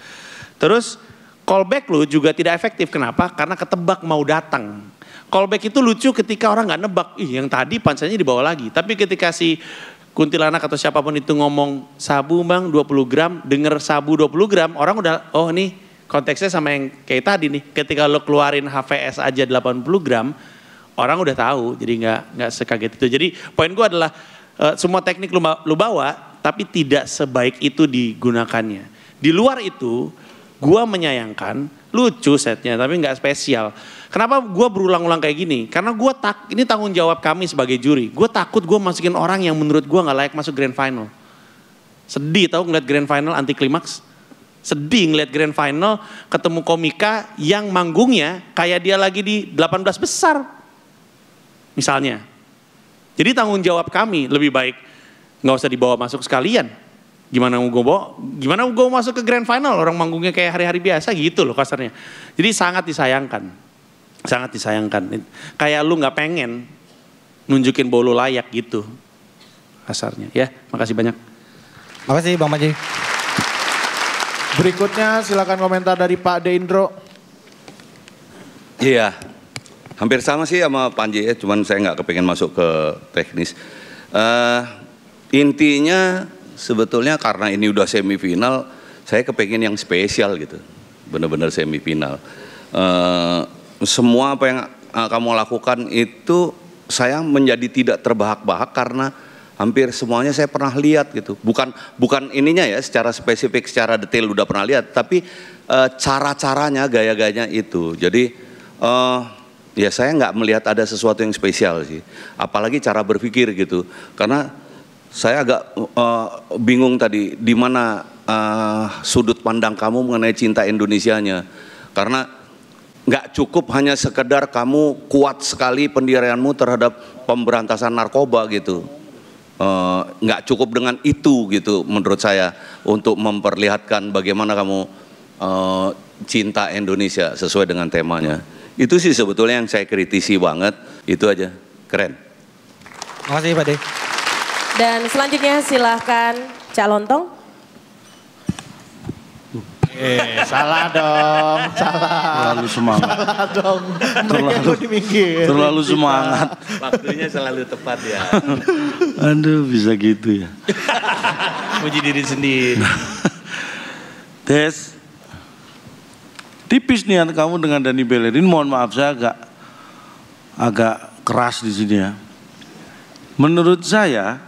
Terus callback lo juga tidak efektif. Kenapa? Karena ketebak mau datang. Callback itu lucu ketika orang nggak nebak. Ih yang tadi pansanya dibawa lagi. Tapi ketika si kuntilanak atau siapapun itu ngomong sabu bang 20 gram, denger sabu 20 gram, orang udah oh nih konteksnya sama yang kayak tadi nih, ketika lo keluarin HVS aja 80 gram, orang udah tahu, jadi nggak nggak sekaget itu. Jadi poin gue adalah uh, semua teknik lo, lo bawa, tapi tidak sebaik itu digunakannya. Di luar itu, gue menyayangkan, lucu setnya, tapi nggak spesial. Kenapa gue berulang-ulang kayak gini? Karena gue tak ini tanggung jawab kami sebagai juri. Gue takut gue masukin orang yang menurut gue nggak layak masuk grand final. Sedih tau ngeliat grand final anti klimaks sedih ngeliat grand final ketemu komika yang manggungnya kayak dia lagi di 18 besar misalnya. Jadi tanggung jawab kami lebih baik nggak usah dibawa masuk sekalian. Gimana mau gue bawa, gimana gue masuk ke grand final orang manggungnya kayak hari-hari biasa gitu loh kasarnya. Jadi sangat disayangkan, sangat disayangkan. Kayak lu nggak pengen nunjukin bolu layak gitu kasarnya. Ya, makasih banyak. Makasih Bang maji Berikutnya silakan komentar dari Pak Deindro. Iya, hampir sama sih sama Panji ya, e, cuman saya nggak kepengen masuk ke teknis. Uh, intinya sebetulnya karena ini udah semifinal, saya kepengen yang spesial gitu, bener-bener semifinal. Uh, semua apa yang eh, kamu lakukan itu saya menjadi tidak terbahak-bahak karena hampir semuanya saya pernah lihat gitu. Bukan bukan ininya ya secara spesifik, secara detail udah pernah lihat, tapi e, cara-caranya, gaya-gayanya itu. Jadi e, ya saya nggak melihat ada sesuatu yang spesial sih. Apalagi cara berpikir gitu. Karena saya agak e, bingung tadi di mana e, sudut pandang kamu mengenai cinta Indonesianya. Karena nggak cukup hanya sekedar kamu kuat sekali pendirianmu terhadap pemberantasan narkoba gitu Eh, nggak uh, cukup dengan itu gitu menurut saya untuk memperlihatkan bagaimana kamu uh, cinta Indonesia sesuai dengan temanya. Itu sih sebetulnya yang saya kritisi banget. Itu aja. Keren. Terima kasih Pak De. Dan selanjutnya silahkan Cak Lontong. Eh, salah dong, salah. Terlalu semangat. Salah dong. Terlalu dimikir. Terlalu semangat. Waktunya selalu tepat ya. *laughs* Aduh, bisa gitu ya. *laughs* Puji diri sendiri. Tes. *laughs* Tipis niat kamu dengan Dani Belerin. mohon maaf saya agak agak keras di sini ya. Menurut saya,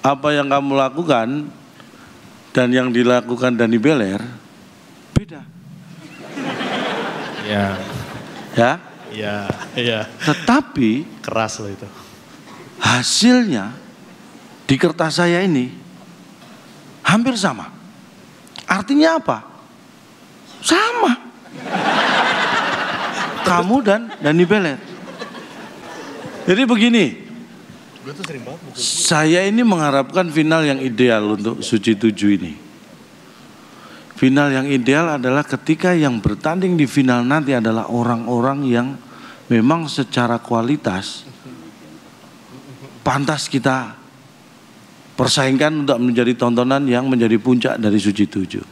apa yang kamu lakukan dan yang dilakukan Dani Beler, beda. Ya. Ya. Ya, ya. Tetapi keras loh itu. Hasilnya di kertas saya ini hampir sama. Artinya apa? Sama. Kamu dan Dani Belet. Jadi begini. Saya ini mengharapkan final yang ideal untuk Suci Tujuh ini. Final yang ideal adalah ketika yang bertanding di final nanti adalah orang-orang yang memang secara kualitas pantas kita persaingkan untuk menjadi tontonan yang menjadi puncak dari suci tujuh.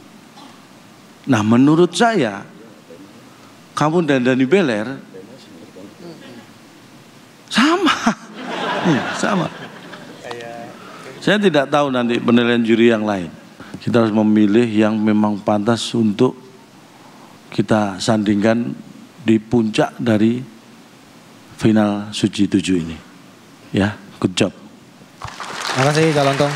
Nah menurut saya kamu dan Dani Beler sama, *laughs* iya, sama. Saya tidak tahu nanti penilaian juri yang lain kita harus memilih yang memang pantas untuk kita sandingkan di puncak dari final suci tujuh ini. Ya, good job. Terima kasih calon tong.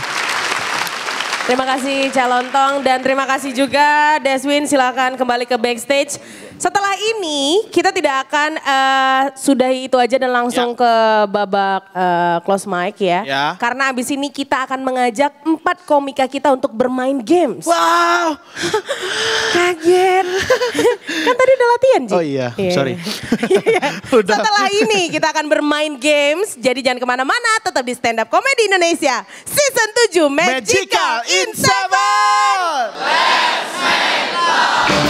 Terima kasih calon tong dan terima kasih juga Deswin silakan kembali ke backstage. Setelah ini kita tidak akan uh, sudahi itu aja dan langsung ya. ke babak uh, close mic ya. ya. Karena abis ini kita akan mengajak empat komika kita untuk bermain games. Wow. *laughs* Kaget. *laughs* kan tadi udah latihan Ji. Oh iya, yeah. sorry. *laughs* Iya. udah. Setelah ini kita akan bermain games. Jadi jangan kemana-mana, tetap di Stand Up Comedy Indonesia. Season 7 Magical, Magical Inseven. Let's make love.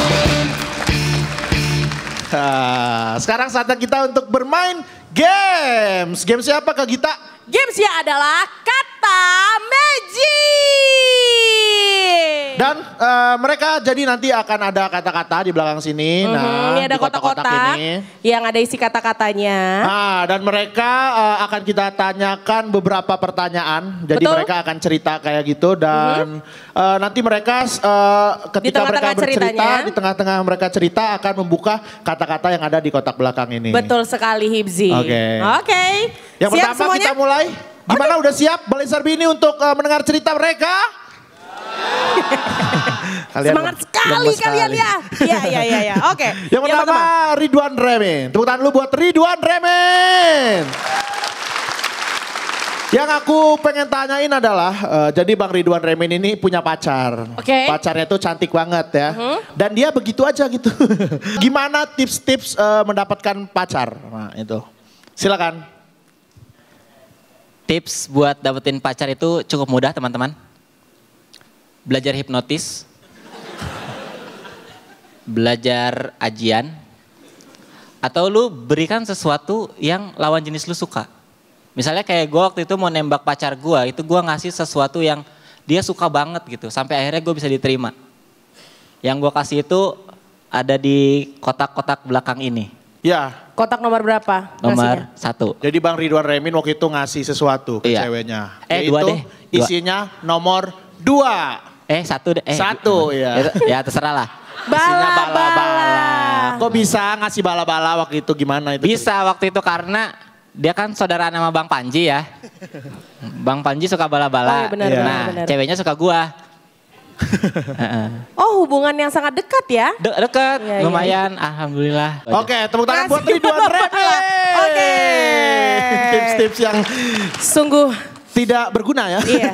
*laughs* Sekarang saatnya kita untuk bermain games. game siapa Kak Gita? Gamesnya adalah kata magic. Dan uh, mereka jadi nanti akan ada kata-kata di belakang sini. Mm -hmm, nah, ini ada kotak-kotak yang ada isi kata-katanya. Nah, dan mereka uh, akan kita tanyakan beberapa pertanyaan. Jadi Betul? mereka akan cerita kayak gitu dan mm -hmm. uh, nanti mereka uh, ketika di mereka bercerita ceritanya. di tengah-tengah mereka cerita akan membuka kata-kata yang ada di kotak belakang ini. Betul sekali Hibzi. Oke. Okay. Oke. Okay. Yang siap pertama semuanya? kita mulai. Gimana Aduh. udah siap Balai Sarbini untuk uh, mendengar cerita mereka? *laughs* kalian Semangat sekali kalian sekali. ya. Iya iya iya ya. Oke. Okay. *laughs* Yang pertama, pertama Ridwan Remen. Tepuk tangan lu buat Ridwan Remen. Yang aku pengen tanyain adalah, uh, jadi Bang Ridwan Remin ini punya pacar. Oke. Okay. Pacarnya tuh cantik banget ya. Uh-huh. Dan dia begitu aja gitu. *laughs* Gimana tips-tips uh, mendapatkan pacar? Nah itu. Silakan tips buat dapetin pacar itu cukup mudah teman-teman. Belajar hipnotis. belajar ajian. Atau lu berikan sesuatu yang lawan jenis lu suka. Misalnya kayak gue waktu itu mau nembak pacar gue, itu gue ngasih sesuatu yang dia suka banget gitu. Sampai akhirnya gue bisa diterima. Yang gue kasih itu ada di kotak-kotak belakang ini. Ya. Kotak nomor berapa? Nomor ngasihnya? satu. Jadi Bang Ridwan Remin waktu itu ngasih sesuatu ke iya. ceweknya. Eh dua deh. Dua. Isinya nomor dua. Eh satu deh. Eh, satu iya. ya. Ya terserah lah. Bala-bala. Kok bisa ngasih bala-bala waktu itu gimana itu? Bisa waktu itu karena dia kan saudara nama Bang Panji ya. Bang Panji suka bala-bala. Oh, iya nah, benar, benar. Nah, ceweknya suka gua oh hubungan yang sangat dekat ya? De dekat, ya, lumayan ya. alhamdulillah. Oke okay, tepuk tangan buat Ridwan Oke. Okay. Tips-tips yang sungguh tidak berguna ya. Iya.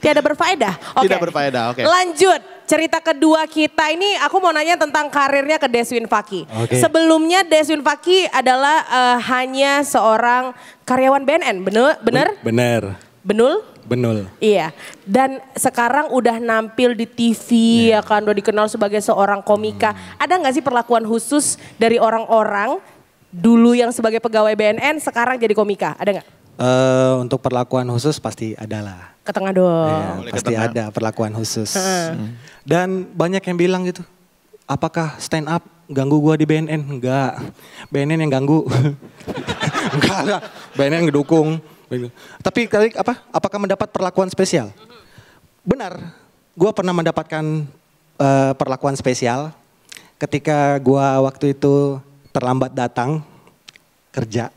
Tidak berfaedah. Okay. Tidak berfaedah. Oke. Okay. Lanjut cerita kedua kita ini aku mau nanya tentang karirnya ke Deswin Faki. Okay. Sebelumnya Deswin Faki adalah uh, hanya seorang karyawan BNN, bener? Bener. Bener. Benul? Benul. Iya. Dan sekarang udah nampil di TV yeah. ya kan, udah dikenal sebagai seorang komika. Hmm. Ada nggak sih perlakuan khusus dari orang-orang dulu yang sebagai pegawai BNN sekarang jadi komika? Ada nggak? Uh, untuk perlakuan khusus pasti ada lah. Ketengah dong. Yeah, iya, pasti ketengah. ada perlakuan khusus. Hmm. Dan banyak yang bilang gitu, apakah stand up ganggu gua di BNN? Enggak. BNN yang ganggu. *laughs* enggak, BNN yang ngedukung. Tapi tadi apa? Apakah mendapat perlakuan spesial? Benar, gue pernah mendapatkan uh, perlakuan spesial ketika gue waktu itu terlambat datang kerja.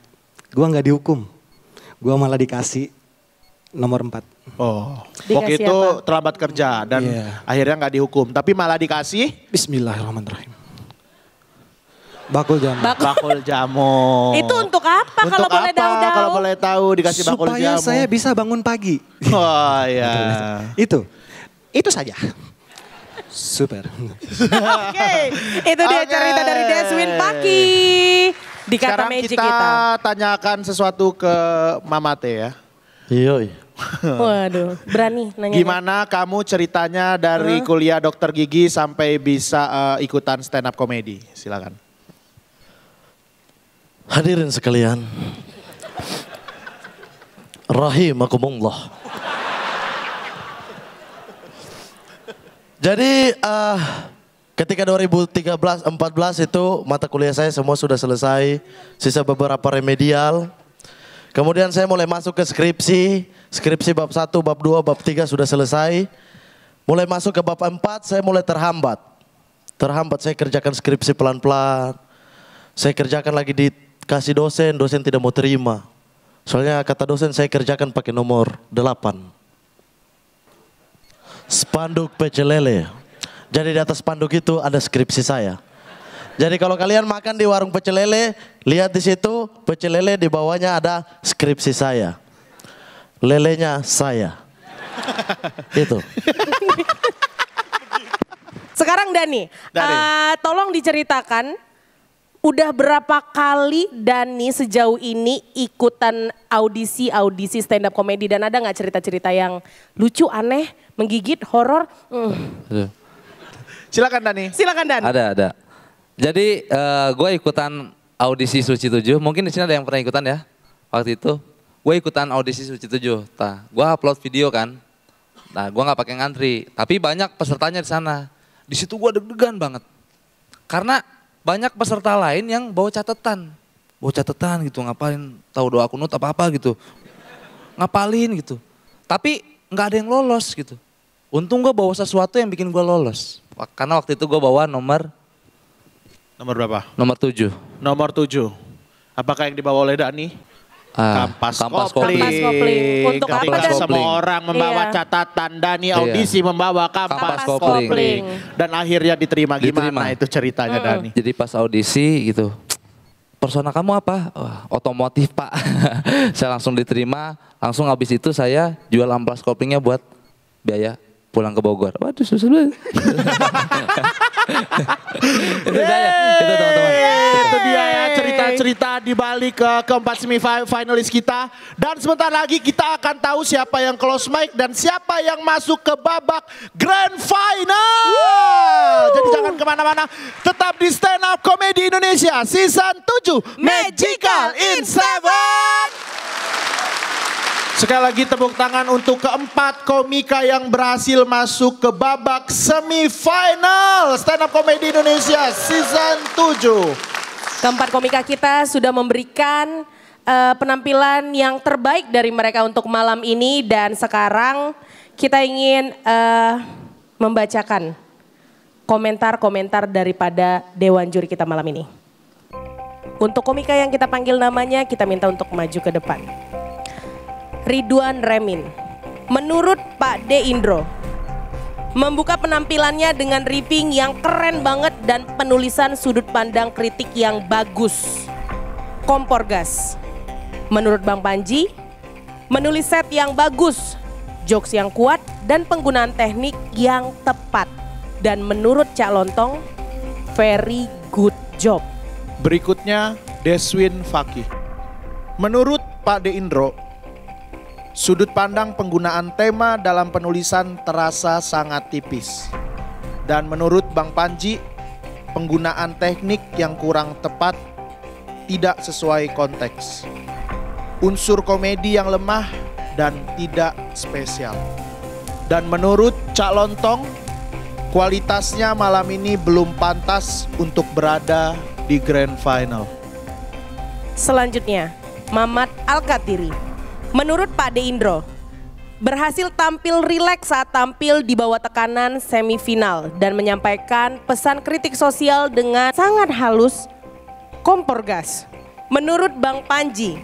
Gue nggak dihukum, gue malah dikasih nomor empat. Oh, waktu itu terlambat kerja dan yeah. akhirnya nggak dihukum, tapi malah dikasih. Bismillahirrahmanirrahim Bakul jamu. Bakul, bakul jamu. *laughs* Itu untuk apa untuk kalau apa, boleh tahu? Kalau boleh tahu dikasih Supaya bakul jamu. Supaya saya bisa bangun pagi. *laughs* Oh iya. *laughs* Itu. Itu saja. Super. Oke, itu dia okay. cerita dari Deswin Paki. Di kata Sekarang magic kita, kita tanyakan sesuatu ke Mama Mamate ya. Iya. Waduh, berani nanya. Gimana kamu ceritanya dari kuliah dokter gigi sampai bisa uh, ikutan stand up komedi? Silakan. Hadirin sekalian. Rahimakumullah. Jadi uh, ketika 2013 14 itu mata kuliah saya semua sudah selesai, sisa beberapa remedial. Kemudian saya mulai masuk ke skripsi, skripsi bab 1, bab 2, bab 3 sudah selesai. Mulai masuk ke bab 4 saya mulai terhambat. Terhambat saya kerjakan skripsi pelan-pelan. Saya kerjakan lagi di kasih dosen, dosen tidak mau terima. Soalnya kata dosen saya kerjakan pakai nomor 8. Spanduk pecelele. Jadi di atas spanduk itu ada skripsi saya. Jadi kalau kalian makan di warung pecelele, lihat di situ pecelele di bawahnya ada skripsi saya. Lelenya saya. *laughs* itu. Sekarang Dani, Uh, tolong diceritakan Udah berapa kali Dani sejauh ini ikutan audisi-audisi stand up komedi dan ada nggak cerita-cerita yang lucu, aneh, menggigit, horor? Mm. Silakan Dani. Silakan Dani. Ada, ada. Jadi uh, eh, gue ikutan audisi Suci 7, mungkin di sini ada yang pernah ikutan ya waktu itu. Gue ikutan audisi Suci 7, nah, gue upload video kan. Nah gue nggak pakai ngantri, tapi banyak pesertanya di sana. Di situ gue deg-degan banget. Karena banyak peserta lain yang bawa catatan. Bawa catatan gitu, ngapain tahu doa kunut apa-apa gitu. Ngapalin gitu. Tapi nggak ada yang lolos gitu. Untung gue bawa sesuatu yang bikin gue lolos. Karena waktu itu gue bawa nomor... Nomor berapa? Nomor tujuh. Nomor tujuh. Apakah yang dibawa oleh Dani? Ah, kampas, kampas kopling. kopling. Untuk kampas apa kopling. semua orang membawa iya. catatan Dani iya. audisi iya. membawa kampas, kampas kopling. kopling dan akhirnya diterima gimana diterima. itu ceritanya Dani? Jadi pas audisi gitu. Persona kamu apa? Wah, otomotif, Pak. *laughs* saya langsung diterima, langsung habis itu saya jual amplas koplingnya buat biaya pulang ke Bogor. Waduh susah *laughs* banget. itu saya, itu teman-teman. Itu dia ya cerita-cerita di balik ke eh, keempat semifinalis kita. Dan sebentar lagi kita akan tahu siapa yang close mic dan siapa yang masuk ke babak grand final. Jadi jangan kemana-mana, tetap di Stand Up Comedy Indonesia season 7 Magical in Seven. Sekali lagi tepuk tangan untuk keempat komika yang berhasil masuk ke babak semifinal Stand Up Comedy Indonesia Season 7. Keempat komika kita sudah memberikan uh, penampilan yang terbaik dari mereka untuk malam ini dan sekarang kita ingin uh, membacakan komentar-komentar daripada dewan juri kita malam ini. Untuk komika yang kita panggil namanya, kita minta untuk maju ke depan. Ridwan Remin. Menurut Pak De Indro, membuka penampilannya dengan ripping yang keren banget dan penulisan sudut pandang kritik yang bagus. Kompor gas. Menurut Bang Panji, menulis set yang bagus, jokes yang kuat, dan penggunaan teknik yang tepat. Dan menurut Cak Lontong, very good job. Berikutnya Deswin Fakih. Menurut Pak De Indro, Sudut pandang penggunaan tema dalam penulisan terasa sangat tipis. Dan menurut Bang Panji, penggunaan teknik yang kurang tepat tidak sesuai konteks. Unsur komedi yang lemah dan tidak spesial. Dan menurut Cak Lontong, kualitasnya malam ini belum pantas untuk berada di grand final. Selanjutnya, Mamat Alkatiri Menurut Pak De Indro, berhasil tampil rileks saat tampil di bawah tekanan semifinal dan menyampaikan pesan kritik sosial dengan sangat halus kompor gas. Menurut Bang Panji,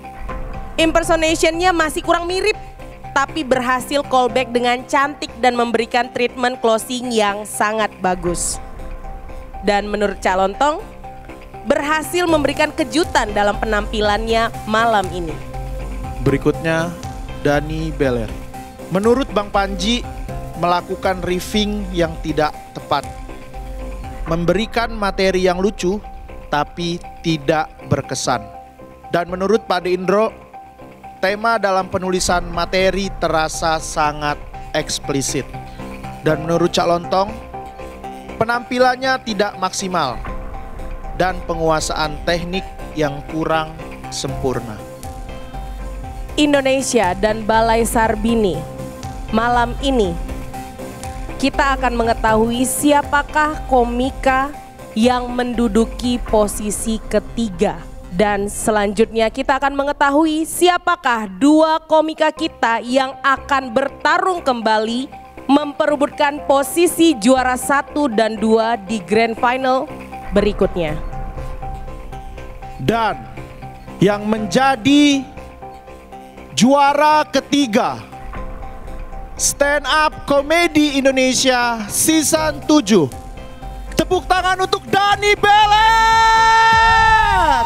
impersonationnya masih kurang mirip tapi berhasil callback dengan cantik dan memberikan treatment closing yang sangat bagus. Dan menurut Cak Lontong, berhasil memberikan kejutan dalam penampilannya malam ini. Berikutnya Dani Beler. Menurut Bang Panji melakukan riffing yang tidak tepat. Memberikan materi yang lucu tapi tidak berkesan. Dan menurut Pak Indro, tema dalam penulisan materi terasa sangat eksplisit. Dan menurut Cak Lontong, penampilannya tidak maksimal dan penguasaan teknik yang kurang sempurna. Indonesia dan Balai Sarbini. Malam ini kita akan mengetahui siapakah komika yang menduduki posisi ketiga. Dan selanjutnya kita akan mengetahui siapakah dua komika kita yang akan bertarung kembali memperebutkan posisi juara satu dan dua di grand final berikutnya. Dan yang menjadi juara ketiga Stand Up Komedi Indonesia Season 7. Tepuk tangan untuk Dani Beler.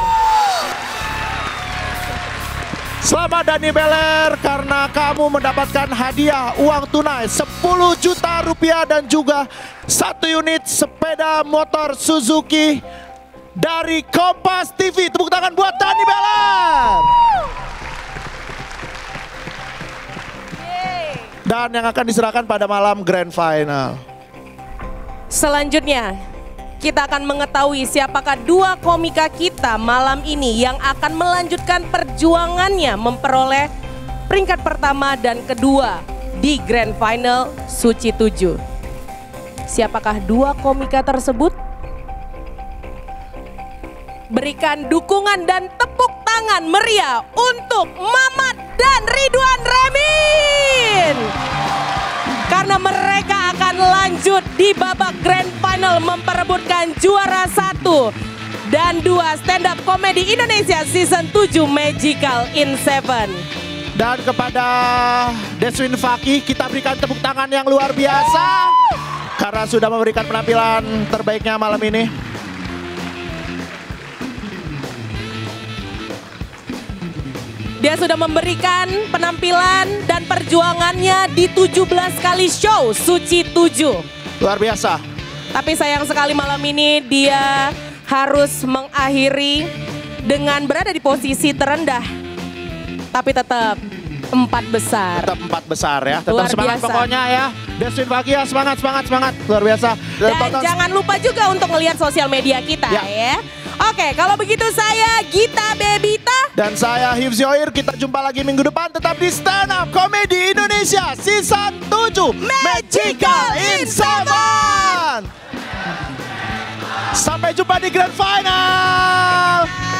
Selamat Dani Beler karena kamu mendapatkan hadiah uang tunai 10 juta rupiah dan juga satu unit sepeda motor Suzuki dari Kompas TV. Tepuk tangan buat Dani Beler. dan yang akan diserahkan pada malam grand final. Selanjutnya, kita akan mengetahui siapakah dua komika kita malam ini yang akan melanjutkan perjuangannya memperoleh peringkat pertama dan kedua di Grand Final Suci 7. Siapakah dua komika tersebut? Berikan dukungan dan tepuk tangan meriah untuk Mamat dan Ridwan Remin. Karena mereka akan lanjut di babak grand final memperebutkan juara satu dan dua stand up Comedy Indonesia season 7 Magical in Seven. Dan kepada Deswin Faki kita berikan tepuk tangan yang luar biasa. Karena sudah memberikan penampilan terbaiknya malam ini. Dia sudah memberikan penampilan dan perjuangannya di 17 kali show Suci 7. Luar biasa. Tapi sayang sekali malam ini dia harus mengakhiri dengan berada di posisi terendah. Tapi tetap empat besar. Tetap empat besar ya. Tetap Luar semangat biasa. pokoknya ya. Deswin Bagia semangat, semangat, semangat. Luar biasa. Dan, Dan jangan lupa juga untuk melihat sosial media kita ya. ya. Oke, kalau begitu saya Gita Bebita. Dan saya Hifzioir, kita jumpa lagi minggu depan tetap di Stand Up Comedy Indonesia Season 7 Magical in Seven. Sampai jumpa di Grand Final.